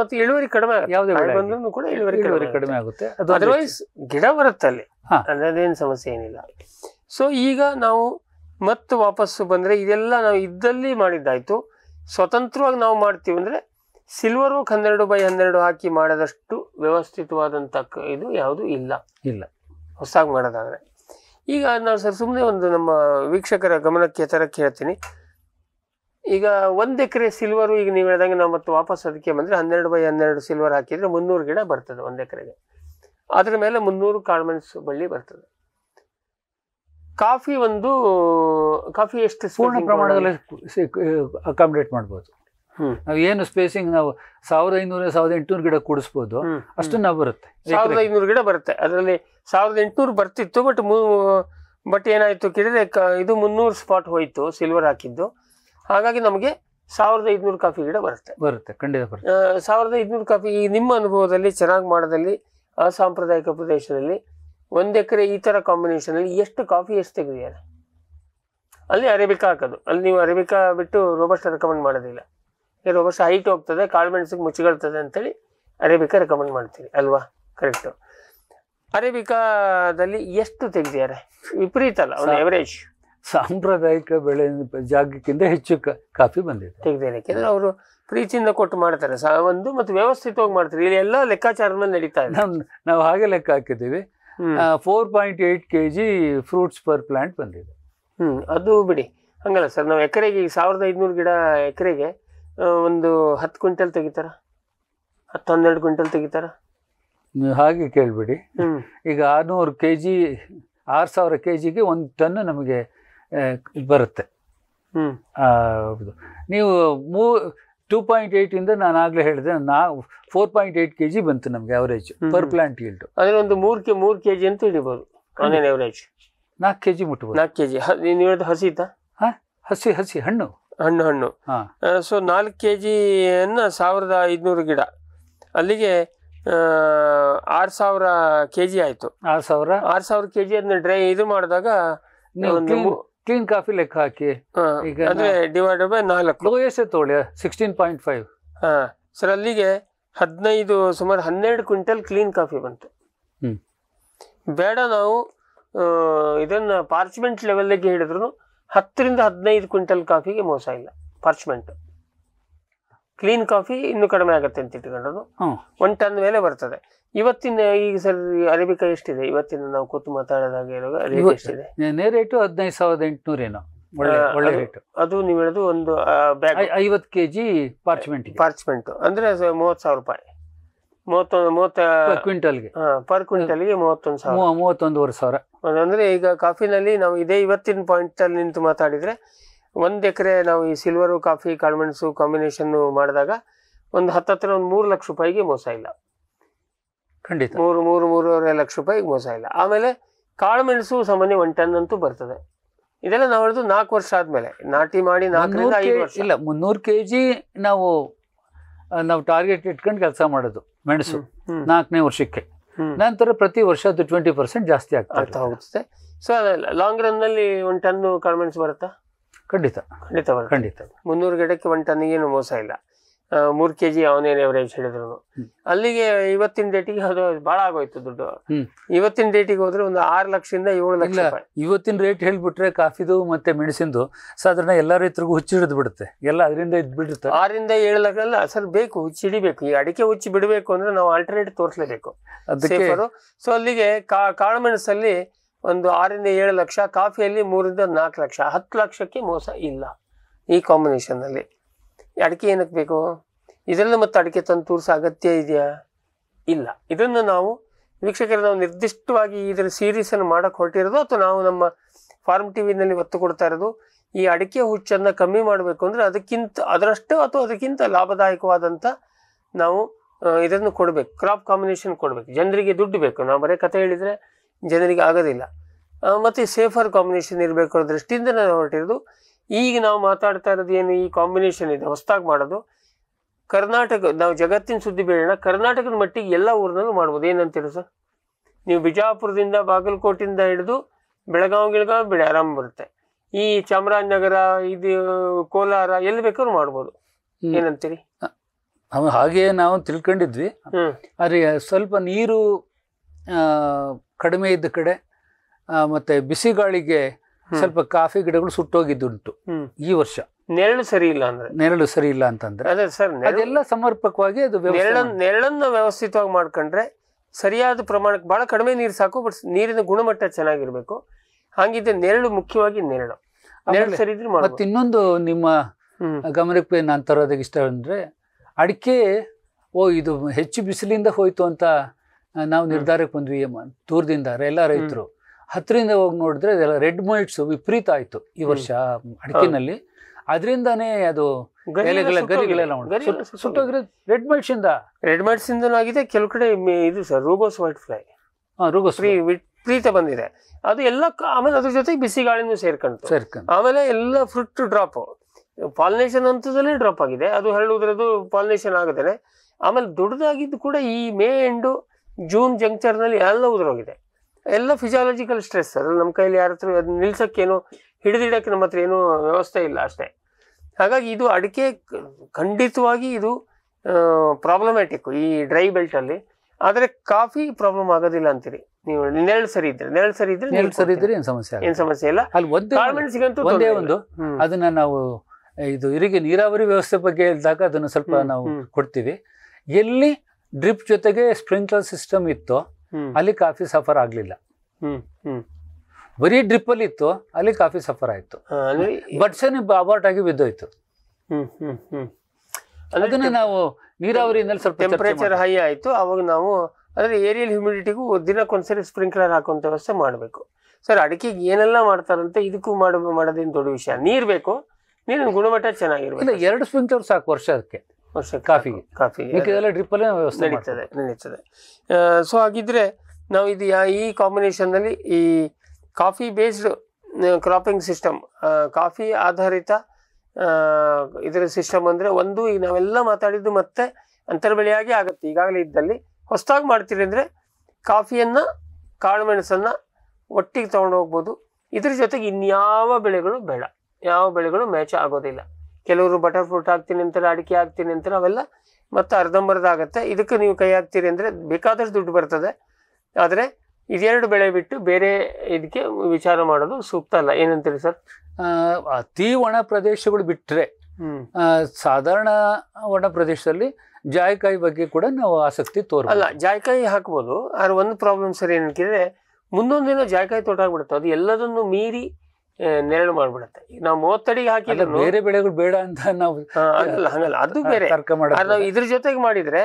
ಮತ್ತೆ ಇಳುವರಿ ಕಡಿಮೆ ಯಾವುದೇ ಬೆಳೆ ಬಂದ್ರು ಕೂಡ ಇಳುವರಿ ಕಡಿಮೆ ಆಗುತ್ತೆ ಅದರ್ವೈಸ್ ಗಿಡ ಬರುತ್ತೆ ಅಲ್ಲಿ ಅದೇನು ಸಮಸ್ಯೆ ಏನಿಲ್ಲ ಸೊ ಈಗ ನಾವು ಮತ್ತೆ ವಾಪಸ್ ಬಂದ್ರೆ ಇದೆಲ್ಲ ನಾವು ಇದ್ದಲ್ಲಿ ಮಾಡಿದ್ದಾಯ್ತು ಸ್ವತಂತ್ರವಾಗಿ ನಾವು ಮಾಡ್ತೀವಿ ಅಂದ್ರೆ ಸಿಲ್ವರು ಹನ್ನೆರಡು ಬೈ ಹನ್ನೆರಡು ಹಾಕಿ ಮಾಡಿದಷ್ಟು ವ್ಯವಸ್ಥಿತವಾದಂಥ ಇದು ಯಾವುದು ಇಲ್ಲ ಇಲ್ಲ ಹೊಸಾಗಿ ಮಾಡೋದಾದ್ರೆ ಈಗ ನಾವು ಸರ್ ಸುಮ್ಮನೆ ಒಂದು ನಮ್ಮ ವೀಕ್ಷಕರ ಗಮನಕ್ಕೆ ತರಕ್ಕೆ ಹೇಳ್ತೀನಿ ಈಗ ಒಂದು ಎಕರೆ ಸಿಲ್ವರು ಈಗ ನೀವು ಹೇಳಿದಂಗೆ ನಾವು ಮತ್ತೆ ವಾಪಸ್ ಅದಕ್ಕೆ ಬಂದರೆ ಹನ್ನೆರಡು ಬೈ ಹನ್ನೆರಡು ಸಿಲ್ವರ್ ಹಾಕಿದರೆ ಮುನ್ನೂರು ಗಿಡ ಬರ್ತದೆ ಒಂದು ಎಕರೆಗೆ ಅದರ ಮೇಲೆ ಮುನ್ನೂರು ಕಾಳುಮೆಣಸು ಬಳ್ಳಿ ಬರ್ತದೆ ಕಾಫಿ ಒಂದು ಕಾಫಿ ಎಷ್ಟು ಪೂರ್ಣ ಪ್ರಮಾಣದಲ್ಲಿ ಅಕಾಮಿಡೇಟ್ ಮಾಡ್ಬೋದು ನಾವು ಏನು ಸ್ಪೇಸಿಂಗ್ ನಾವು ಸಾವಿರದ ಐನೂರ ಸಾವಿರದ ಎಂಟುನೂರು ಗಿಡ ಕೂಡಿಸ್ಬೋದು ಅಷ್ಟು ನಾವು ಬರುತ್ತೆ ಸಾವಿರದ ಐನೂರು ಗಿಡ ಬರುತ್ತೆ ಅದರಲ್ಲಿ ಸಾವಿರದ ಎಂಟುನೂರು ಬರ್ತಿತ್ತು ಬಟ್ ಬಟ್ ಏನಾಯಿತು ಕೇಳಿದ್ರೆ ಇದು ಮುನ್ನೂರು ಸ್ಪಾಟ್ ಹೋಯಿತು ಸಿಲ್ವರ್ ಹಾಕಿದ್ದು ಹಾಗಾಗಿ ನಮಗೆ ಸಾವಿರದ ಐದುನೂರು ಕಾಫಿ ಗಿಡ ಬರುತ್ತೆ ಬರುತ್ತೆ ಖಂಡಿತ ಬರುತ್ತೆ ಸಾವಿರದ ಐದುನೂರು ಕಾಫಿ ಈ ನಿಮ್ಮ ಅನುಭವದಲ್ಲಿ ಚೆನ್ನಾಗಿ ಮಾಡೋದಲ್ಲಿ ಅಸಾಂಪ್ರದಾಯಿಕ ಪ್ರದೇಶದಲ್ಲಿ ಒಂದು ಎಕರೆ ಈ ಥರ ಕಾಂಬಿನೇಷನಲ್ಲಿ ಎಷ್ಟು ಕಾಫಿ ಎಷ್ಟು ತೆಗೆದಿದ್ದಾರೆ ಅಲ್ಲಿ ಅರೇಬಿಕಾ ಹಾಕೋದು ಅಲ್ಲಿ ನೀವು ಅರೇಬಿಕಾ ಬಿಟ್ಟು ರೋಬಸ್ಟ ರೆಕಮೆಂಡ್ ಮಾಡೋದಿಲ್ಲ ಎರಡು ವರ್ಷ ಹೈಟ್ ಹೋಗ್ತದೆ ಕಾಳು ಮೆಣಸಿಗೆ ಮುಚ್ಚಿಗಳ್ತದೆ ಅಂತೇಳಿ ಅರೇಬಿಕಾ ರೆಕಮೆಂಡ್ ಮಾಡ್ತೀವಿ ಅಲ್ವಾ ಕರೆಕ್ಟು ಅರೇಬಿಕಾದಲ್ಲಿ ಎಷ್ಟು ತೆಗ್ದಿದ್ದಾರೆ ವಿಪರೀತ ಅಲ್ಲ ಒಂದು ಎವರೇಜ್ ಸಾಂಪ್ರದಾಯಿಕ ಬೆಳೆ ಜಾಗಕ್ಕಿಂತ ಹೆಚ್ಚು ಕಾಫಿ ಬಂದಿದೆ ತೆಗ್ದಿದೆ ಯಾಕೆಂದ್ರೆ ಅವರು ಪ್ರೀತಿಯಿಂದ ಕೊಟ್ಟು ಮಾಡ್ತಾರೆ ಒಂದು ಮತ್ತು ವ್ಯವಸ್ಥಿತವಾಗಿ ಮಾಡ್ತಾರೆ ಇಲ್ಲಿ ಎಲ್ಲ ಲೆಕ್ಕಾಚಾರ ನಡೀತಾ ಇದೆ ನಾವು ಹಾಗೆ ಲೆಕ್ಕ ಹಾಕಿದ್ದೀವಿ four point eight K G fruits per plant ಬಂದಿದೆ ಹ್ಞೂ ಅದು ಬಿಡಿ ಹಂಗಲ್ಲ ಸರ್ ನಾವು ಎಕರೆಗೆ ಈಗ ಸಾವಿರದ ಐದುನೂರು ಗಿಡ ಎಕರೆಗೆ ಒಂದು ಹತ್ತು ಕ್ವಿಂಟಲ್ ತೆಗಿತಾರ ಹತ್ತು ಹನ್ನೆರಡು ಕ್ವಿಂಟಲ್ ತೆಗಿತಾರ ನೀವು ಹಾಗೆ ಕೇಳಿಬಿಡಿ ಈಗ ಆರುನೂರು ಕೆ ಜಿ ಆರು ಸಾವಿರ ಕೆ ಜಿಗೆ ಒಂದು ಟನ್ನು ನಮಗೆ ಬರುತ್ತೆ ಹ್ಞೂ ನೀವು ಮೂ ಟೂ ಪಾಯಿಂಟ್ ಏಯ್ಟಿಂದ ನಾನು ಆಗಲೇ ಹೇಳಿದೆ ನಾ four point eight K G ಬಂತು ನಮಗೆ ಅವರೇಜ್ ಪರ್ ಪ್ಲಾಂಟ್ ಇಲ್ಟು ಅಂದರೆ ಒಂದು ಮೂರು ಕೆ ಮೂರು ಕೆ ಜಿ ಅಂತ ಹಿಡಿಬೋದು ಆನ್ ಎವರೇಜ್ ನಾಲ್ಕು ಕೆ ಜಿ ಮುಟ್ಬೋದು ನಾಲ್ಕು ಕೆ ಜಿ ನೀವು ಹಾಂ ಹಸಿ ಹಸಿ ಹಣ್ಣು ಹಣ್ಣು ಹಣ್ಣು ಸೊ ನಾಲ್ಕು ಕೆ ಜಿಯನ್ನ ಸಾವಿರದ ಐದುನೂರು ಗಿಡ ಅಲ್ಲಿಗೆ ಆರು ಸಾವಿರ ಕೆ ಜಿ ಆಯ್ತು ಆರು ಸಾವಿರ ಆರು ಸಾವಿರ ಕೆ ಜಿ ಅದನ್ನ ಡ್ರೈ ಇದು ಮಾಡಿದಾಗ ಕ್ಲೀನ್ ಕಾಫಿ ಲೆಕ್ಕ ಹಾಕಿ ಅಂದರೆ ಡಿವೈಡೆಡ್ ಬೈ ನಾಲ್ಕು ಲೋಯೆಸ್ಟ್ ತಗೊಳ್ಳಿ ಸಿಕ್ಸ್ಟೀನ್ ಪಾಯಿಂಟ್ ಫೈವ್ ಹಾಂ ಸರ್ ಅಲ್ಲಿಗೆ ಹದಿನೈದು ಸುಮಾರು ಹನ್ನೆರಡು ಕ್ವಿಂಟಲ್ ಕ್ಲೀನ್ ಕಾಫಿ ಬಂತು ಬೇಡ ನಾವು ಇದನ್ನ ಪಾರ್ಚ್ಮೆಂಟ್ ಲೆವೆಲ್ಗೆ ಹಿಡಿದ್ರು ಹತ್ತರಿಂದ ಹದಿನೈದು ಕ್ವಿಂಟಲ್ ಕಾಫಿಗೆ ಮೋಸ ಇಲ್ಲ ಪಾರ್ಚ್ಮೆಂಟ್ ಕ್ಲೀನ್ ಕಾಫಿ ಇನ್ನೂ ಕಡಿಮೆ ಆಗುತ್ತೆ ಅಂತ ಇಟ್ಕೊಂಡದ್ದು ಒನ್ ಟನ್ ಮೇಲೆ ಬರ್ತದೆ ಇವತ್ತಿನ ಈಗ ಸರ್ ಅರೇಬಿಕಾ ಎಷ್ಟಿದೆ ಇವತ್ತಿನ ನಾವು ಕೂತು ಮಾತಾಡೋದಾಗ ಇರುವಾಗ ರೇಟ್ ಎಷ್ಟಿದೆ ರೇಟು ಹದಿನೈದು ಸಾವಿರದ ಎಂಟುನೂರೇನೋ ಒಳ್ಳೆ ರೇಟ್ ಅದು ನೀವು ಹೇಳೋದು ಒಂದು ಬ್ಯಾಗ್ ಐವತ್ತು ಕೆ ಜಿ ಪಾರ್ಚ್ಮೆಂಟ್ ಪಾರ್ಚ್ಮೆಂಟ್ ಅಂದರೆ ಮೂವತ್ತು ಸಾವಿರ ರೂಪಾಯಿ ಕ್ವಿಂಟಲ್ಗೆ ಪರ್ ಕ್ವಿಂಟಲ್ಗೆ ಮೂವತ್ತೊಂದು ಸಾವಿರ ಸಾವಿರ ಅಂದ್ರೆ ಈಗ ಕಾಫಿನಲ್ಲಿ ನಾವು ಇದೇ ಇವತ್ತಿನ ಪಾಯಿಂಟ್ ಅಲ್ಲಿ ನಿಂತು ಮಾತಾಡಿದ್ರೆ ಒಂದು ಎಕರೆ ನಾವು ಈ ಸಿಲ್ವರ್ ಕಾಫಿ ಕಾಳುಮೆಣಸು ಕಾಂಬಿನೇಷನ್ ಮಾಡಿದಾಗ ಒಂದು ಹತ್ತತ್ರ ಒಂದು ಮೂರು ಲಕ್ಷ ರೂಪಾಯಿಗೆ ಮೋಸ ಇಲ್ಲ ಖಂಡಿತ ಮೂರು ಮೂರು ಮೂರುವರೆ ಲಕ್ಷ ರೂಪಾಯಿಗೆ ಮೋಸ ಇಲ್ಲ ಆಮೇಲೆ ಕಾಳುಮೆಣಸು ಸಾಮಾನ್ಯ ಒನ್ ಟನ್ ಅಂತೂ ಬರ್ತದೆ ಇದೆಲ್ಲ ನಾವು ಹೇಳುದು ನಾಲ್ಕು ವರ್ಷ ಆದ್ಮೇಲೆ ನಾಟಿ ಮಾಡಿ ನಾಲ್ಕರಿಂದ ಐದು ವರ್ಷ ಇಲ್ಲ ಮುನ್ನೂರು ಕೆ ನಾವು ನಾವು ಟಾರ್ಗೆಟ್ ಇಟ್ಕೊಂಡು ಕೆಲಸ ಮಾಡೋದು ಮೆಣಸು ನಾಲ್ಕನೇ ವರ್ಷಕ್ಕೆ ನಂತರ ಪ್ರತಿ ವರ್ಷ ಅದು ಟ್ವೆಂಟಿ ಪರ್ಸೆಂಟ್ ಜಾಸ್ತಿ ಆಗ್ತಾ ಹೋಗುತ್ತೆ ಸೊ ಲಾಂಗ್ ರನ್ ನಲ್ಲಿ ಒಂದು ಟನ್ ಮೆಣಸು ಬರುತ್ತಾ ಖಂಡಿತ ಖಂಡಿತ ಖಂಡಿತ ಮುನ್ನೂರು ಗಿಡಕ್ಕೆ ಒಂದು ಏನು ಮೋಸ ಇಲ್ಲ ಮೂರ್ ಕೆ ಜಿ ಎವರೇಜ್ ಹೇಳಿದ್ರು ಅಲ್ಲಿಗೆ ಇವತ್ತಿನ ಡೇಟಿಗೆ ಅದು ಭಾಳ ಆಗೋಯ್ತು ದುಡ್ಡು ಇವತ್ತಿನ ಡೇಟಿಗೆ ಹೋದ್ರೆ ಒಂದು ಆರು ಲಕ್ಷದಿಂದ ಏಳು ಲಕ್ಷ ಇವತ್ತಿನ ರೇಟ್ ಹೇಳ್ಬಿಟ್ರೆ ಕಾಫಿದು ಮತ್ತೆ ಮೆಣಸಿಂದು ಸಾಧಾರಣ ಎಲ್ಲ ರೈತರಿಗೂ ಹುಚ್ಚಿ ಹಿಡಿದು ಬಿಡುತ್ತೆ ಎಲ್ಲ ಅದರಿಂದ ಇದ್ ಬಿಡುತ್ತೆ ಆರಿಂದ ಏಳು ಲಕ್ಷ ಅಲ್ಲ ಸರ್ ಬೇಕು ಹುಚ್ಚಿ ಹಿಡಿಬೇಕು ಈ ಅಡಿಕೆ ಹುಚ್ಚಿ ಬಿಡಬೇಕು ಅಂದ್ರೆ ನಾವು ಆಲ್ಟರ್ನೇಟ್ ತೋರಿಸಲೇಬೇಕು ಅದಕ್ಕೆ ಸೊ ಅಲ್ಲಿಗೆ ಕಾಳು ಮೆಣಸಲ್ಲಿ ಒಂದು ಆರಿಂದ ಏಳು ಲಕ್ಷ ಕಾಫಿಯಲ್ಲಿ ಮೂರಿಂದ ನಾಲ್ಕು ಲಕ್ಷ ಹತ್ತು ಲಕ್ಷಕ್ಕೆ ಮೋಸ ಇಲ್ಲ ಈ ಕಾಂಬಿನೇಷನ್ ಅಲ್ಲಿ ಅಡಿಕೆ ಏನಕ್ಕೆ ಬೇಕು ಇದರಲ್ಲಿ ಮತ್ತು ಅಡಿಕೆ ತಂದು ತೋರಿಸೋ ಅಗತ್ಯ ಇದೆಯಾ ಇಲ್ಲ ಇದನ್ನು ನಾವು ವೀಕ್ಷಕರು ನಾವು ನಿರ್ದಿಷ್ಟವಾಗಿ ಇದರ ಸೀರೀಸನ್ನು ಮಾಡೋಕ್ಕೆ ಹೊರಟಿರೋದು ಅಥವಾ ನಾವು ನಮ್ಮ ಫಾರ್ಮ್ ಟಿ ವಿನಲ್ಲಿ ಒತ್ತು ಕೊಡ್ತಾ ಇರೋದು ಈ ಅಡಿಕೆ ಹುಚ್ಚನ್ನು ಕಮ್ಮಿ ಮಾಡಬೇಕು ಅಂದರೆ ಅದಕ್ಕಿಂತ ಅದರಷ್ಟು ಅಥವಾ ಅದಕ್ಕಿಂತ ಲಾಭದಾಯಕವಾದಂಥ ನಾವು ಇದನ್ನು ಕೊಡಬೇಕು ಕ್ರಾಪ್ ಕಾಂಬಿನೇಷನ್ ಕೊಡಬೇಕು ಜನರಿಗೆ ದುಡ್ಡು ಬೇಕು ನಾವು ಬರೀ ಕತೆ ಹೇಳಿದರೆ ಜನರಿಗೆ ಆಗೋದಿಲ್ಲ ಮತ್ತು ಸೇಫರ್ ಕಾಂಬಿನೇಷನ್ ಇರಬೇಕು ಅನ್ನೋ ದೃಷ್ಟಿಯಿಂದ ನಾವು ಹೊರಟಿರೋದು ಈಗ ನಾವು ಮಾತಾಡ್ತಾ ಇರೋದು ಏನು ಈ ಕಾಂಬಿನೇಷನ್ ಇದೆ ಹೊಸದಾಗಿ ಮಾಡೋದು ಕರ್ನಾಟಕ ನಾವು ಜಗತ್ತಿನ ಸುದ್ದಿ ಬೇಡೋಣ ಕರ್ನಾಟಕದ ಮಟ್ಟಿಗೆ ಎಲ್ಲ ಊರಿನಲ್ಲೂ ಮಾಡ್ಬೋದು ಏನಂತೀರ ಸರ್ ನೀವು ಬಿಜಾಪುರದಿಂದ ಬಾಗಲಕೋಟೆಯಿಂದ ಹಿಡಿದು ಬೆಳಗಾವಿ ಗಿಳಗಾವ್ ಬಿಡಿ ಆರಾಮ್ ಬರುತ್ತೆ ಈ ಚಾಮರಾಜನಗರ ಇದು ಕೋಲಾರ ಎಲ್ಲಿ ಬೇಕಾದ್ರೂ ಮಾಡ್ಬೋದು ಏನಂತೀರಿ ಹಾಗೆ ನಾವು ತಿಳ್ಕೊಂಡಿದ್ವಿ ಆದರೆ ಸ್ವಲ್ಪ ನೀರು ಕಡಿಮೆ ಇದ್ದ ಕಡೆ ಮತ್ತು ಬಿಸಿಗಾಳಿಗೆ ಸ್ವಲ್ಪ ಕಾಫಿ ಗಿಡಗಳು ಸುಟ್ಟೋಗಿದ್ದುಂಟು ಈ ವರ್ಷ ನೆರಳು ಸರಿ ಇಲ್ಲ ಅಂದ್ರೆ ನೆರಳು ಸರಿ ಇಲ್ಲ ಅಂತಂದ್ರೆ ಅದೇ ಸರ್ ಅದೆಲ್ಲ ಸಮರ್ಪಕವಾಗಿ ಅದು ನೆರಳನ್ನು ನೆರಳನ್ನು ವ್ಯವಸ್ಥಿತವಾಗಿ ಮಾಡ್ಕೊಂಡ್ರೆ ಸರಿಯಾದ ಪ್ರಮಾಣಕ್ಕೆ ಬಹಳ ಕಡಿಮೆ ನೀರು ಸಾಕು ಬಟ್ ನೀರಿನ ಗುಣಮಟ್ಟ ಚೆನ್ನಾಗಿರ್ಬೇಕು ಹಾಗಿದ್ರೆ ನೆರಳು ಮುಖ್ಯವಾಗಿ ನೆರಳು ನೆರಳು ಸರಿ ಇದ್ರೆ ಮತ್ತೆ ಇನ್ನೊಂದು ನಿಮ್ಮ ಗಮನಕ್ಕೆ ನಾನು ತರೋದಕ್ಕೆ ಇಷ್ಟ ಅಂದ್ರೆ ಅಡಿಕೆ ಓ ಇದು ಹೆಚ್ಚು ಬಿಸಿಲಿಂದ ಹೋಯ್ತು ಅಂತ ನಾವು ನಿರ್ಧಾರಕ್ಕೆ ಬಂದ್ವಿ ದೂರದಿಂದ ಎಲ್ಲ ರೈತರು ಹತ್ತರಿಂದ ಹೋಗಿ ನೋಡಿದ್ರೆ ಅದೆಲ್ಲ ರೆಡ್ ಮೈಟ್ಸ್ ವಿಪರೀತ ಆಯ್ತು ಈ ವರ್ಷ ಅಡಿಕೆನಲ್ಲಿ ಅದರಿಂದಾನೇ ಅದು ಎಲೆಗಳ ಗರಿಗಳೆಲ್ಲ ರೆಡ್ ಮೈಟ್ಸ್ ಇಂದ ರೆಡ್ ಮೈಟ್ಸ್ ಇಂದ ಆಗಿದೆ ಕೆಲವು ಕಡೆ ಇದು sir rugose whitefly rugose rugose ಬಂದಿದೆ ಅದು ಎಲ್ಲ ಆಮೇಲೆ ಅದ್ರ ಜೊತೆ ಬಿಸಿ ಗಾಳಿನೂ ಸೇರ್ಕೊಂಡು ಸೇರ್ಕೊಂಡು ಆಮೇಲೆ ಎಲ್ಲ ಫ್ರುಟ್ ಡ್ರಾಪ್ ಪಾಲಿನೇಷನ್ ಅಂತದಲ್ಲೇ ಡ್ರಾಪ್ ಆಗಿದೆ ಅದು ಹರಡುವುದ್ರದ್ದು ಪಾಲಿನೇಷನ್ ಆಗದೇನೆ ಆಮೇಲೆ ದೊಡ್ಡದಾಗಿದ್ದು ಕೂಡ ಈ ಮೇ ಎಂಡು ಜೂನ್ ಜಂಕ್ಚರ್ನಲ್ಲಿ ಎಲ್ಲ ಉದುರೋಗಿದೆ ಎಲ್ಲ ಫಿಸಿಯಾಲಜಿಕಲ್ ಸ್ಟ್ರೆಸ್ ಅದು ನಮ್ಮ ಕೈಯಲ್ಲಿ ಯಾರ ಹತ್ರ ಅದು ನಿಲ್ಸೋಕ್ಕೇನು ಹಿಡಿದಿಡೋಕ್ಕೆ ನಮ್ಮ ಹತ್ರ ಏನೂ ವ್ಯವಸ್ಥೆ ಇಲ್ಲ ಅಷ್ಟೇ ಹಾಗಾಗಿ ಇದು ಅಡಿಕೆ ಖಂಡಿತವಾಗಿ ಇದು ಪ್ರಾಬ್ಲಮ್ಯಾಟಿಕ್ ಈ ಡ್ರೈ ಬೆಲ್ಟಲ್ಲಿ ಆದರೆ ಕಾಫಿ ಪ್ರಾಬ್ಲಮ್ ಆಗೋದಿಲ್ಲ ಅಂತೀರಿ ನೀವು ನೆರಳು ಸರಿ ಇದ್ರೆ ನೆರಳು ಸರಿ ಇದ್ರೆ ನೆರಳು ಸರಿ ಇದ್ರೆ ಏನು ಸಮಸ್ಯೆ ಏನು ಸಮಸ್ಯೆ ಇಲ್ಲ ಅಲ್ಲಿ ಒಂದು ಒಂದೇ ಒಂದು ಅದನ್ನ ನಾವು ಇದು ಇರಿಗೆ ನೀರಾವರಿ ವ್ಯವಸ್ಥೆ ಬಗ್ಗೆ ಇದ್ದಾಗ ಅದನ್ನು ಸ್ವಲ್ಪ ನಾವು ಕೊಡ್ತೀವಿ ಎಲ್ಲಿ ಡ್ರಿಪ್ ಜೊತೆಗೆ ಸ್ಪ್ರಿಂಕ್ಲರ್ ಸಿಸ್ಟಮ್ ಇತ್ತು ಅಲ್ಲಿ ಕಾಫಿ ಸಫರ್ ಆಗಲಿಲ್ಲ ಬರೀ ಡ್ರಿಪ್ ಅಲ್ಲಿ ಇತ್ತು ಅಲ್ಲಿ ಕಾಫಿ ಸಫರ್ ಆಯ್ತು ಬಡ್ಸನ್ ಅಬಾರ್ಟ್ ಆಗಿ ಬಿದ್ದೋಯ್ತು ಅದನ್ನ ನಾವು ನೀರಾವರಿಯಿಂದ ಸ್ವಲ್ಪ ಟೆಂಪರೇಚರ್ ಹೈ ಆಯಿತು ಅವಾಗ ನಾವು ಅಂದ್ರೆ ಏರಿಯಲ್ ಹ್ಯೂಮಿಡಿಟಿಗೂ ದಿನಕ್ಕೊಂದ್ಸರಿ ಸ್ಪ್ರಿಂಕ್ಲರ್ ಹಾಕುವಂಥ ವ್ಯವಸ್ಥೆ ಮಾಡಬೇಕು ಸರ್ ಅಡಿಕೆಗೆ ಏನೆಲ್ಲ ಮಾಡ್ತಾರಂತೆ ಇದಕ್ಕೂ ಮಾಡೋದೇನು ದೊಡ್ಡ ವಿಷಯ ನೀರು ಬೇಕು ನೀರಿನ ಗುಣಮಟ್ಟ ಚೆನ್ನಾಗಿರಬೇಕು ಇಲ್ಲ ಎರಡು ಸ್ಪ್ರಿಂಕ್ಲರ್ ಸಾಕು ಅದಕ್ಕೆ ವರ್ಷ ಕಾಫಿಗೆ ಕಾಫಿಗೆ ಡ್ರಿಪ್ಪಲ್ಲೇ ವ್ಯವಸ್ಥೆ ನಡೀತದೆ ನಡೀತದೆ ಸೊ ಹಾಗಿದ್ರೆ ನಾವು ಇದು ಈ ಕಾಂಬಿನೇಷನ್ನಲ್ಲಿ ಈ coffee based cropping system coffee ಆಧಾರಿತ ಇದರ ಸಿಸ್ಟಮ್ ಅಂದರೆ ಒಂದು ಈಗ ನಾವೆಲ್ಲ ಮಾತಾಡಿದ್ದು ಮತ್ತೆ ಅಂತರ್ಬೆಳೆಯಾಗಿ ಆಗುತ್ತೆ ಈಗಾಗಲೇ ಇದ್ದಲ್ಲಿ ಹೊಸದಾಗಿ ಮಾಡ್ತೀರಿ ಅಂದರೆ ಕಾಫಿಯನ್ನು ಕಾಳು ಮೆಣಸನ್ನು ಒಟ್ಟಿಗೆ ತೊಗೊಂಡು ಹೋಗ್ಬೋದು ಇದ್ರ ಜೊತೆಗೆ ಇನ್ಯಾವ ಬೆಳೆಗಳು ಬೇಡ ಯಾವ ಬೆಳೆಗಳು ಮ್ಯಾಚ್ ಆಗೋದಿಲ್ಲ ಕೆಲವರು ಬಟರ್ ಫ್ರೂಟ್ ಹಾಕ್ತೀನಿ ಅಂತಾರೆ ಅಡಿಕೆ ಹಾಕ್ತೀನಿ ಅಂತಾರೆ ಅವೆಲ್ಲ ಮತ್ತು ಅರ್ಧಂಬರ್ಧ ಆಗುತ್ತೆ ಇದಕ್ಕೆ ನೀವು ಕೈ ಹಾಕ್ತೀರಿ ಅಂದರೆ ಬೇಕಾದಷ್ಟು ದುಡ್ಡು ಬರ್ತದೆ ಆದರೆ ಇದೆರಡು ಬೆಳೆ ಬಿಟ್ಟು ಬೇರೆ ಇದಕ್ಕೆ ವಿಚಾರ ಮಾಡೋದು ಸೂಕ್ತ ಅಲ್ಲ ಏನಂತೀರಿ ಸರ್ ಅತಿ ಒಣ ಪ್ರದೇಶಗಳು ಬಿಟ್ಟರೆ ಸಾಧಾರಣ ಒಣ ಪ್ರದೇಶದಲ್ಲಿ ಜಾಯ್ಕಾಯಿ ಬಗ್ಗೆ ಕೂಡ ನಾವು ಆಸಕ್ತಿ ತೋರ ಅಲ್ಲ ಜಾಯ್ಕಾಯಿ ಹಾಕ್ಬೋದು ಆದರೆ ಒಂದು ಪ್ರಾಬ್ಲಮ್ ಸರ್ ಏನಂತಿದ್ರೆ ಮುಂದೊಂದು ದಿನ ಜಾಯ್ಕಾಯಿ ತೋಟ ಆಗ್ಬಿಡುತ್ತೆ ಅದು ಎಲ್ಲದನ್ನು ಮೀರಿ ನೆರಳು ಮಾಡ್ಬಿಡುತ್ತೆ ಈಗ ನಾವು ಮೂವತ್ತಡಿಗೆ ಹಾಕಿಲ್ಲ ಬೇರೆ ಬೆಳೆಗಳು ಬೇಡ ಅಂತ ನಾವು ಹಂಗಲ್ಲ ಅದು ಬೇರೆ ತರ್ಕ ನಾವು ಇದ್ರ ಜೊತೆಗೆ ಮಾಡಿದ್ರೆ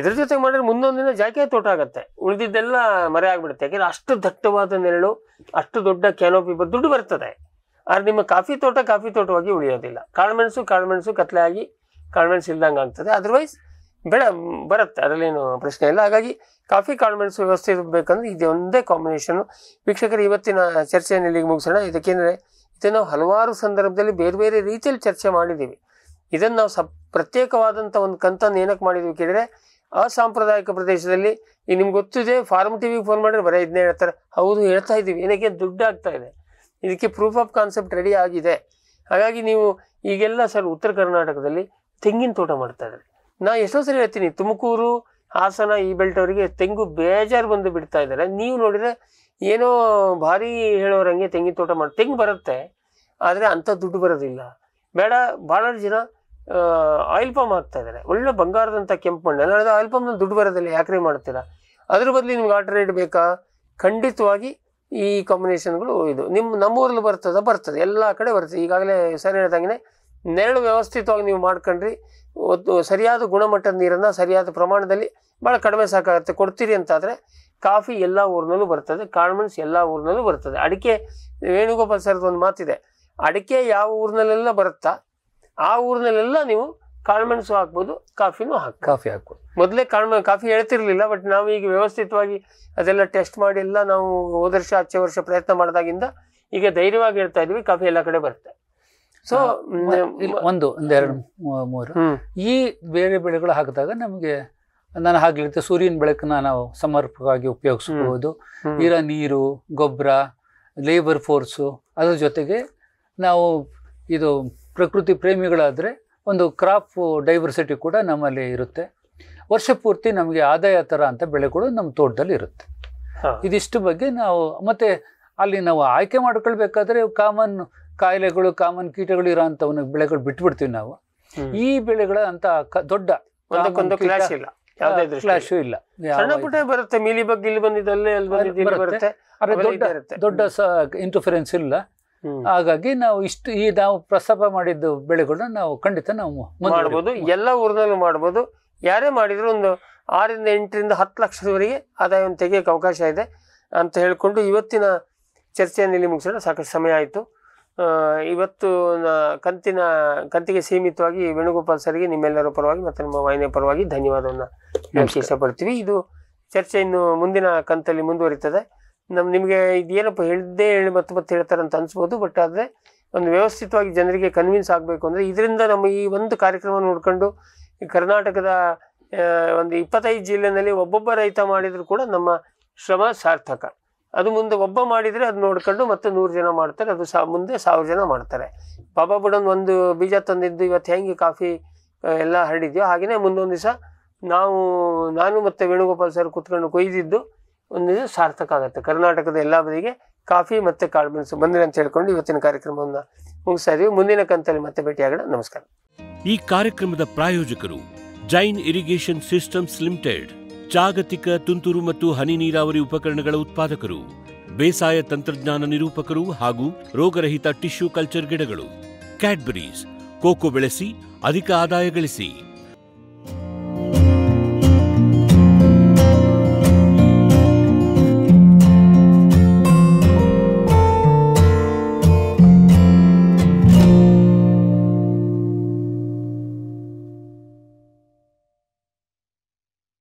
ಇದ್ರ ಜೊತೆಗೆ ಮಾಡಿದ್ರೆ ಮುಂದೊಂದು ದಿನ ಜಾಕೆ ತೋಟ ಆಗುತ್ತೆ ಉಳಿದಿದ್ದೆಲ್ಲ ಮರೆ ಆಗ್ಬಿಡುತ್ತೆ ಯಾಕಂದ್ರೆ ಅಷ್ಟು ದಟ್ಟವಾದ ನೆರಳು ಅಷ್ಟು ದೊಡ್ಡ ಕ್ಯಾನೋಪಿ ದುಡ್ಡು ಬರ್ತದೆ ಆದ್ರೆ ನಿಮ್ಮ ಕಾಫಿ ತೋಟ ಕಾಫಿ ತೋಟವಾಗಿ ಉಳಿಯೋದಿಲ್ಲ ಕಾಳುಮೆಣಸು ಕಾಳುಮೆಣಸು ಕತ್ಲೆ ಆಗಿ ಕಾಳುಮೆಣಸು ಇಲ್ದಂಗೆ ಆಗ್ತದೆ ಅದರ್ವೈಸ್ ಬೆಳೆ ಬರುತ್ತೆ ಅದರಲ್ಲೇನು ಪ್ರಶ್ನೆ ಇಲ್ಲ ಹಾಗಾಗಿ ಕಾಫಿ ಕಾನ್ವೆಂಟ್ಸ್ ವ್ಯವಸ್ಥೆ ಇರಬೇಕಂದ್ರೆ ಇದೊಂದೇ ಒಂದೇ ಕಾಂಬಿನೇಷನ್ ವೀಕ್ಷಕರು ಇವತ್ತಿನ ಚರ್ಚೆಯನ್ನು ಇಲ್ಲಿಗೆ ಮುಗಿಸೋಣ ಇದಕ್ಕೆಂದರೆ ಇದನ್ನು ಹಲವಾರು ಸಂದರ್ಭದಲ್ಲಿ ಬೇರೆ ಬೇರೆ ರೀತಿಯಲ್ಲಿ ಚರ್ಚೆ ಮಾಡಿದ್ದೀವಿ ಇದನ್ನು ನಾವು ಸಪ್ ಪ್ರತ್ಯೇಕವಾದಂಥ ಒಂದು ಕಂತನ್ನು ಏನಕ್ಕೆ ಮಾಡಿದ್ವಿ ಕೇಳಿದರೆ ಅಸಾಂಪ್ರದಾಯಿಕ ಪ್ರದೇಶದಲ್ಲಿ ಈ ನಿಮ್ಗೆ ಗೊತ್ತಿದೆ ಫಾರ್ಮ್ ಟಿವಿಗೆ ಫೋನ್ ಮಾಡಿದ್ರೆ ಬರೀ ಇದನ್ನೇ ಹೇಳ್ತಾರೆ ಹೌದು ಹೇಳ್ತಾ ಇದ್ದೀವಿ ಏನಕ್ಕೆ ದುಡ್ಡು ಆಗ್ತಾ ಇದೆ ಇದಕ್ಕೆ ಪ್ರೂಫ್ ಆಫ್ ಕಾನ್ಸೆಪ್ಟ್ ರೆಡಿ ಆಗಿದೆ ಹಾಗಾಗಿ ನೀವು ಈಗೆಲ್ಲ ಸರ್ ಉತ್ತರ ಕರ್ನಾಟಕದಲ್ಲಿ ತೆಂಗಿನ ತೋಟ ಮಾಡ್ತಾ ಇದ್ದಾರೆ ನಾನು ಎಷ್ಟೋ ಸರಿ ಹೇಳ್ತೀನಿ ತುಮಕೂರು ಹಾಸನ ಈ ಬೆಲ್ಟ್ ಅವರಿಗೆ ತೆಂಗು ಬೇಜಾರು ಬಂದು ಬಿಡ್ತಾ ಇದ್ದಾರೆ ನೀವು ನೋಡಿದರೆ ಏನೋ ಭಾರಿ ಹೇಳೋರಂಗೆ ತೆಂಗಿನ ತೋಟ ಮಾಡಿ ತೆಂಗು ಬರುತ್ತೆ ಆದರೆ ಅಂಥ ದುಡ್ಡು ಬರೋದಿಲ್ಲ ಬೇಡ ಭಾಳ ಜನ ಆಯಿಲ್ ಪಂಪ್ ಹಾಕ್ತಾ ಇದ್ದಾರೆ ಒಳ್ಳೆ ಬಂಗಾರದಂಥ ಕೆಂಪು ಮಣ್ಣು ನಾಳೆ ಆಯಿಲ್ ಪಂಪ್ನ ದುಡ್ಡು ಬರೋದಿಲ್ಲ ಯಾಕ್ರೆ ಮಾಡ್ತೀರಾ ಅದ್ರ ಬದಲು ನಿಮ್ಗೆ ಆರ್ಡರ್ ರೇಟ್ ಬೇಕಾ ಖಂಡಿತವಾಗಿ ಈ ಕಾಂಬಿನೇಷನ್ಗಳು ಇದು ನಿಮ್ಮ ನಮ್ಮೂರಲ್ಲಿ ಬರ್ತದೆ ಬರ್ತದೆ ಎಲ್ಲ ಕಡೆ ಬರ್ತದೆ ಈಗಾಗಲೇ ಸರಿ ಹೇಳ್ದಂಗೆ ನೆರಳು ವ್ಯವಸ್ಥಿತವಾಗಿ ನೀವು ಮಾಡ್ಕೊಂಡ್ರಿ ಒಂದು ಸರಿಯಾದ ಗುಣಮಟ್ಟದ ನೀರನ್ನು ಸರಿಯಾದ ಪ್ರಮಾಣದಲ್ಲಿ ಭಾಳ ಕಡಿಮೆ ಸಾಕಾಗುತ್ತೆ ಕೊಡ್ತೀರಿ ಅಂತಾದರೆ ಕಾಫಿ ಎಲ್ಲ ಊರಿನಲ್ಲೂ ಬರ್ತದೆ ಕಾಳ್ಮೆಣ್ಸು ಎಲ್ಲ ಊರಿನಲ್ಲೂ ಬರ್ತದೆ ಅಡಿಕೆ ವೇಣುಗೋಪಾಲ್ ಸರ್ದು ಒಂದು ಮಾತಿದೆ ಅಡಿಕೆ ಯಾವ ಊರಿನಲ್ಲೆಲ್ಲ ಬರುತ್ತಾ ಆ ಊರಿನಲ್ಲೆಲ್ಲ ನೀವು ಕಾಳುಮೆಣಸು ಹಾಕ್ಬೋದು ಕಾಫಿನೂ ಹಾಕಿ ಕಾಫಿ ಹಾಕ್ಬೋದು ಮೊದಲೇ ಕಾಳ್ಮೆ ಕಾಫಿ ಹೇಳ್ತಿರ್ಲಿಲ್ಲ ಬಟ್ ನಾವು ಈಗ ವ್ಯವಸ್ಥಿತವಾಗಿ ಅದೆಲ್ಲ ಟೆಸ್ಟ್ ಮಾಡಿ ಎಲ್ಲ ನಾವು ಹೋದ ವರ್ಷ ಹಚ್ಚೆ ವರ್ಷ ಪ್ರಯತ್ನ ಮಾಡಿದಾಗಿಂದ ಈಗ ಧೈರ್ಯವಾಗಿ ಹೇಳ್ತಾ ಇದ್ವಿ ಕಾಫಿ ಎಲ್ಲ ಕಡೆ ಬರುತ್ತೆ ಸೊ ಒಂದು ಒಂದೆರಡು ಮೂರು ಈ ಬೇರೆ ಬೆಳೆಗಳು ಹಾಕಿದಾಗ ನಮಗೆ ನಾನು ಹಾಗಲಿಕ್ಕೆ ಸೂರ್ಯನ ಬೆಳಕನ್ನ ನಾವು ಸಮರ್ಪಕವಾಗಿ ಉಪಯೋಗಿಸ್ಬೋದು ಇರೋ ನೀರು ಗೊಬ್ಬರ ಲೇಬರ್ ಫೋರ್ಸು ಅದ್ರ ಜೊತೆಗೆ ನಾವು ಇದು ಪ್ರಕೃತಿ ಪ್ರೇಮಿಗಳಾದರೆ ಒಂದು ಕ್ರಾಪ್ ಡೈವರ್ಸಿಟಿ ಕೂಡ ನಮ್ಮಲ್ಲಿ ಇರುತ್ತೆ ವರ್ಷ ಪೂರ್ತಿ ನಮಗೆ ಆದಾಯ ಥರ ಅಂತ ಬೆಳೆಗಳು ನಮ್ಮ ತೋಟದಲ್ಲಿ ಇರುತ್ತೆ ಇದಿಷ್ಟು ಬಗ್ಗೆ ನಾವು ಮತ್ತೆ ಅಲ್ಲಿ ನಾವು ಆಯ್ಕೆ ಮಾಡ್ಕೊಳ್ಬೇಕಾದ್ರೆ ಕಾಮನ್ ಕಾಯಿಲೆಗಳು ಕಾಮನ್ ಕೀಟಗಳು ಇರೋ ಬೆಳೆಗಳು ಬೆಳೆಗಳು ಬಿಟ್ಬಿಡ್ತೀವಿ ನಾವು ಈ ಬೆಳೆಗಳ ಅಂತ ದೊಡ್ಡ ಇಲ್ಲ ಇಲ್ಲ ಸಣ್ಣ ಪುಟ್ಟ ಬರುತ್ತೆ ದೊಡ್ಡ ಇಂಟರ್ಫಿರೆನ್ಸ್ ಇಲ್ಲ ಹಾಗಾಗಿ ನಾವು ಇಷ್ಟು ಈ ನಾವು ಪ್ರಸ್ತಾಪ ಮಾಡಿದ್ದು ಬೆಳೆಗಳನ್ನ ನಾವು ಖಂಡಿತ ನಾವು ಮಾಡಬಹುದು ಎಲ್ಲ ಊರಿನಲ್ಲೂ ಮಾಡ್ಬೋದು ಯಾರೇ ಮಾಡಿದ್ರು ಒಂದು ಆರಿಂದ ಎಂಟರಿಂದ ಹತ್ತು ಲಕ್ಷದವರೆಗೆ ಆದಾಯವನ್ನು ತೆಗೆಯೋಕ್ಕೆ ಅವಕಾಶ ಇದೆ ಅಂತ ಹೇಳಿಕೊಂಡು ಇವತ್ತಿನ ಚರ್ಚೆಯನ್ನು ಇಲ್ಲಿ ಮುಗಿಸೋಣ ಸಾಕಷ್ಟು ಸಮಯ ಆಯಿತು ಇವತ್ತು ಕಂತಿನ ಕಂತಿಗೆ ಸೀಮಿತವಾಗಿ ವೇಣುಗೋಪಾಲ್ ಸರ್ಗೆ ನಿಮ್ಮೆಲ್ಲರ ಪರವಾಗಿ ಮತ್ತು ನಮ್ಮ ವಾಹಿನಿಯ ಪರವಾಗಿ ಧನ್ಯವಾದವನ್ನು ವಿಶೇಷಪಡ್ತೀವಿ ಇದು ಚರ್ಚೆ ಇನ್ನು ಮುಂದಿನ ಕಂತಲ್ಲಿ ಮುಂದುವರಿತದೆ ನಮ್ಮ ನಿಮಗೆ ಏನಪ್ಪ ಹೇಳಿದ್ದೇ ಹೇಳಿ ಮತ್ತೆ ಮತ್ತೆ ಅಂತ ಅನಿಸ್ಬೋದು ಬಟ್ ಆದರೆ ಒಂದು ವ್ಯವಸ್ಥಿತವಾಗಿ ಜನರಿಗೆ ಕನ್ವಿನ್ಸ್ ಆಗಬೇಕು ಅಂದರೆ ಇದರಿಂದ ನಮ್ಮ ಈ ಒಂದು ಕಾರ್ಯಕ್ರಮ ನೋಡಿಕೊಂಡು ಕರ್ನಾಟಕದ ಒಂದು ಇಪ್ಪತ್ತೈದು ಜಿಲ್ಲೆನಲ್ಲಿ ಒಬ್ಬೊಬ್ಬ ರೈತ ಮಾಡಿದರೂ ಕೂಡ ನಮ್ಮ ಶ್ರಮ ಸಾರ್ಥಕ ಅದು ಮುಂದೆ ಒಬ್ಬ ಮಾಡಿದರೆ ಅದು ನೋಡ್ಕೊಂಡು ಮತ್ತೆ ನೂರು ಜನ ಮಾಡ್ತಾರೆ ಅದು ಮುಂದೆ ಸಾವಿರ ಜನ ಮಾಡ್ತಾರೆ ಬಾಬಾ ಬುಡನ್ ಒಂದು ಬೀಜ ತಂದಿದ್ದು ಇವತ್ತು ಹೆಂಗೆ ಕಾಫಿ ಎಲ್ಲ ಹರಡಿದ್ಯೋ ಹಾಗೆಯೇ ಮುಂದೊಂದು ದಿವಸ ನಾವು ನಾನು ಮತ್ತು ವೇಣುಗೋಪಾಲ್ ಸರ್ ಕುತ್ಕೊಂಡು ಕೊಯ್ದಿದ್ದು ಒಂದು ದಿವಸ ಸಾರ್ಥಕ ಆಗುತ್ತೆ ಕರ್ನಾಟಕದ ಎಲ್ಲ ಬದಿಗೆ ಕಾಫಿ ಮತ್ತು ಕಾಳು ಮೆಣಸು ಬಂದಿದೆ ಅಂತ ಹೇಳ್ಕೊಂಡು ಇವತ್ತಿನ ಕಾರ್ಯಕ್ರಮವನ್ನು ಮುಗಿಸ್ತಾ ಇದೀವಿ ಮುಂದಿನ ಕಂತಲ್ಲಿ ಮತ್ತೆ ಭೇಟಿಯಾಗೋಣ ನಮಸ್ಕಾರ ಈ ಕಾರ್ಯಕ್ರಮದ ಪ್ರಾಯೋಜಕರು ಜೈನ್ ಇರಿಗೇಷನ್ ಸಿಸ್ಟಮ್ಸ್ ಲಿಮಿಟೆಡ್ ಜಾಗತಿಕ ತುಂತುರು ಮತ್ತು ಹನಿ ನೀರಾವರಿ ಉಪಕರಣಗಳ ಉತ್ಪಾದಕರು ಬೇಸಾಯ ತಂತ್ರಜ್ಞಾನ ನಿರೂಪಕರು ಹಾಗೂ ರೋಗರಹಿತ ಟಿಶ್ಯೂ ಕಲ್ಚರ್ ಗಿಡಗಳು ಕ್ಯಾಡ್ಬರೀಸ್ ಕೋಕೋ ಬೆಳೆಸಿ ಅಧಿಕ ಆದಾಯ ಗಳಿಸಿ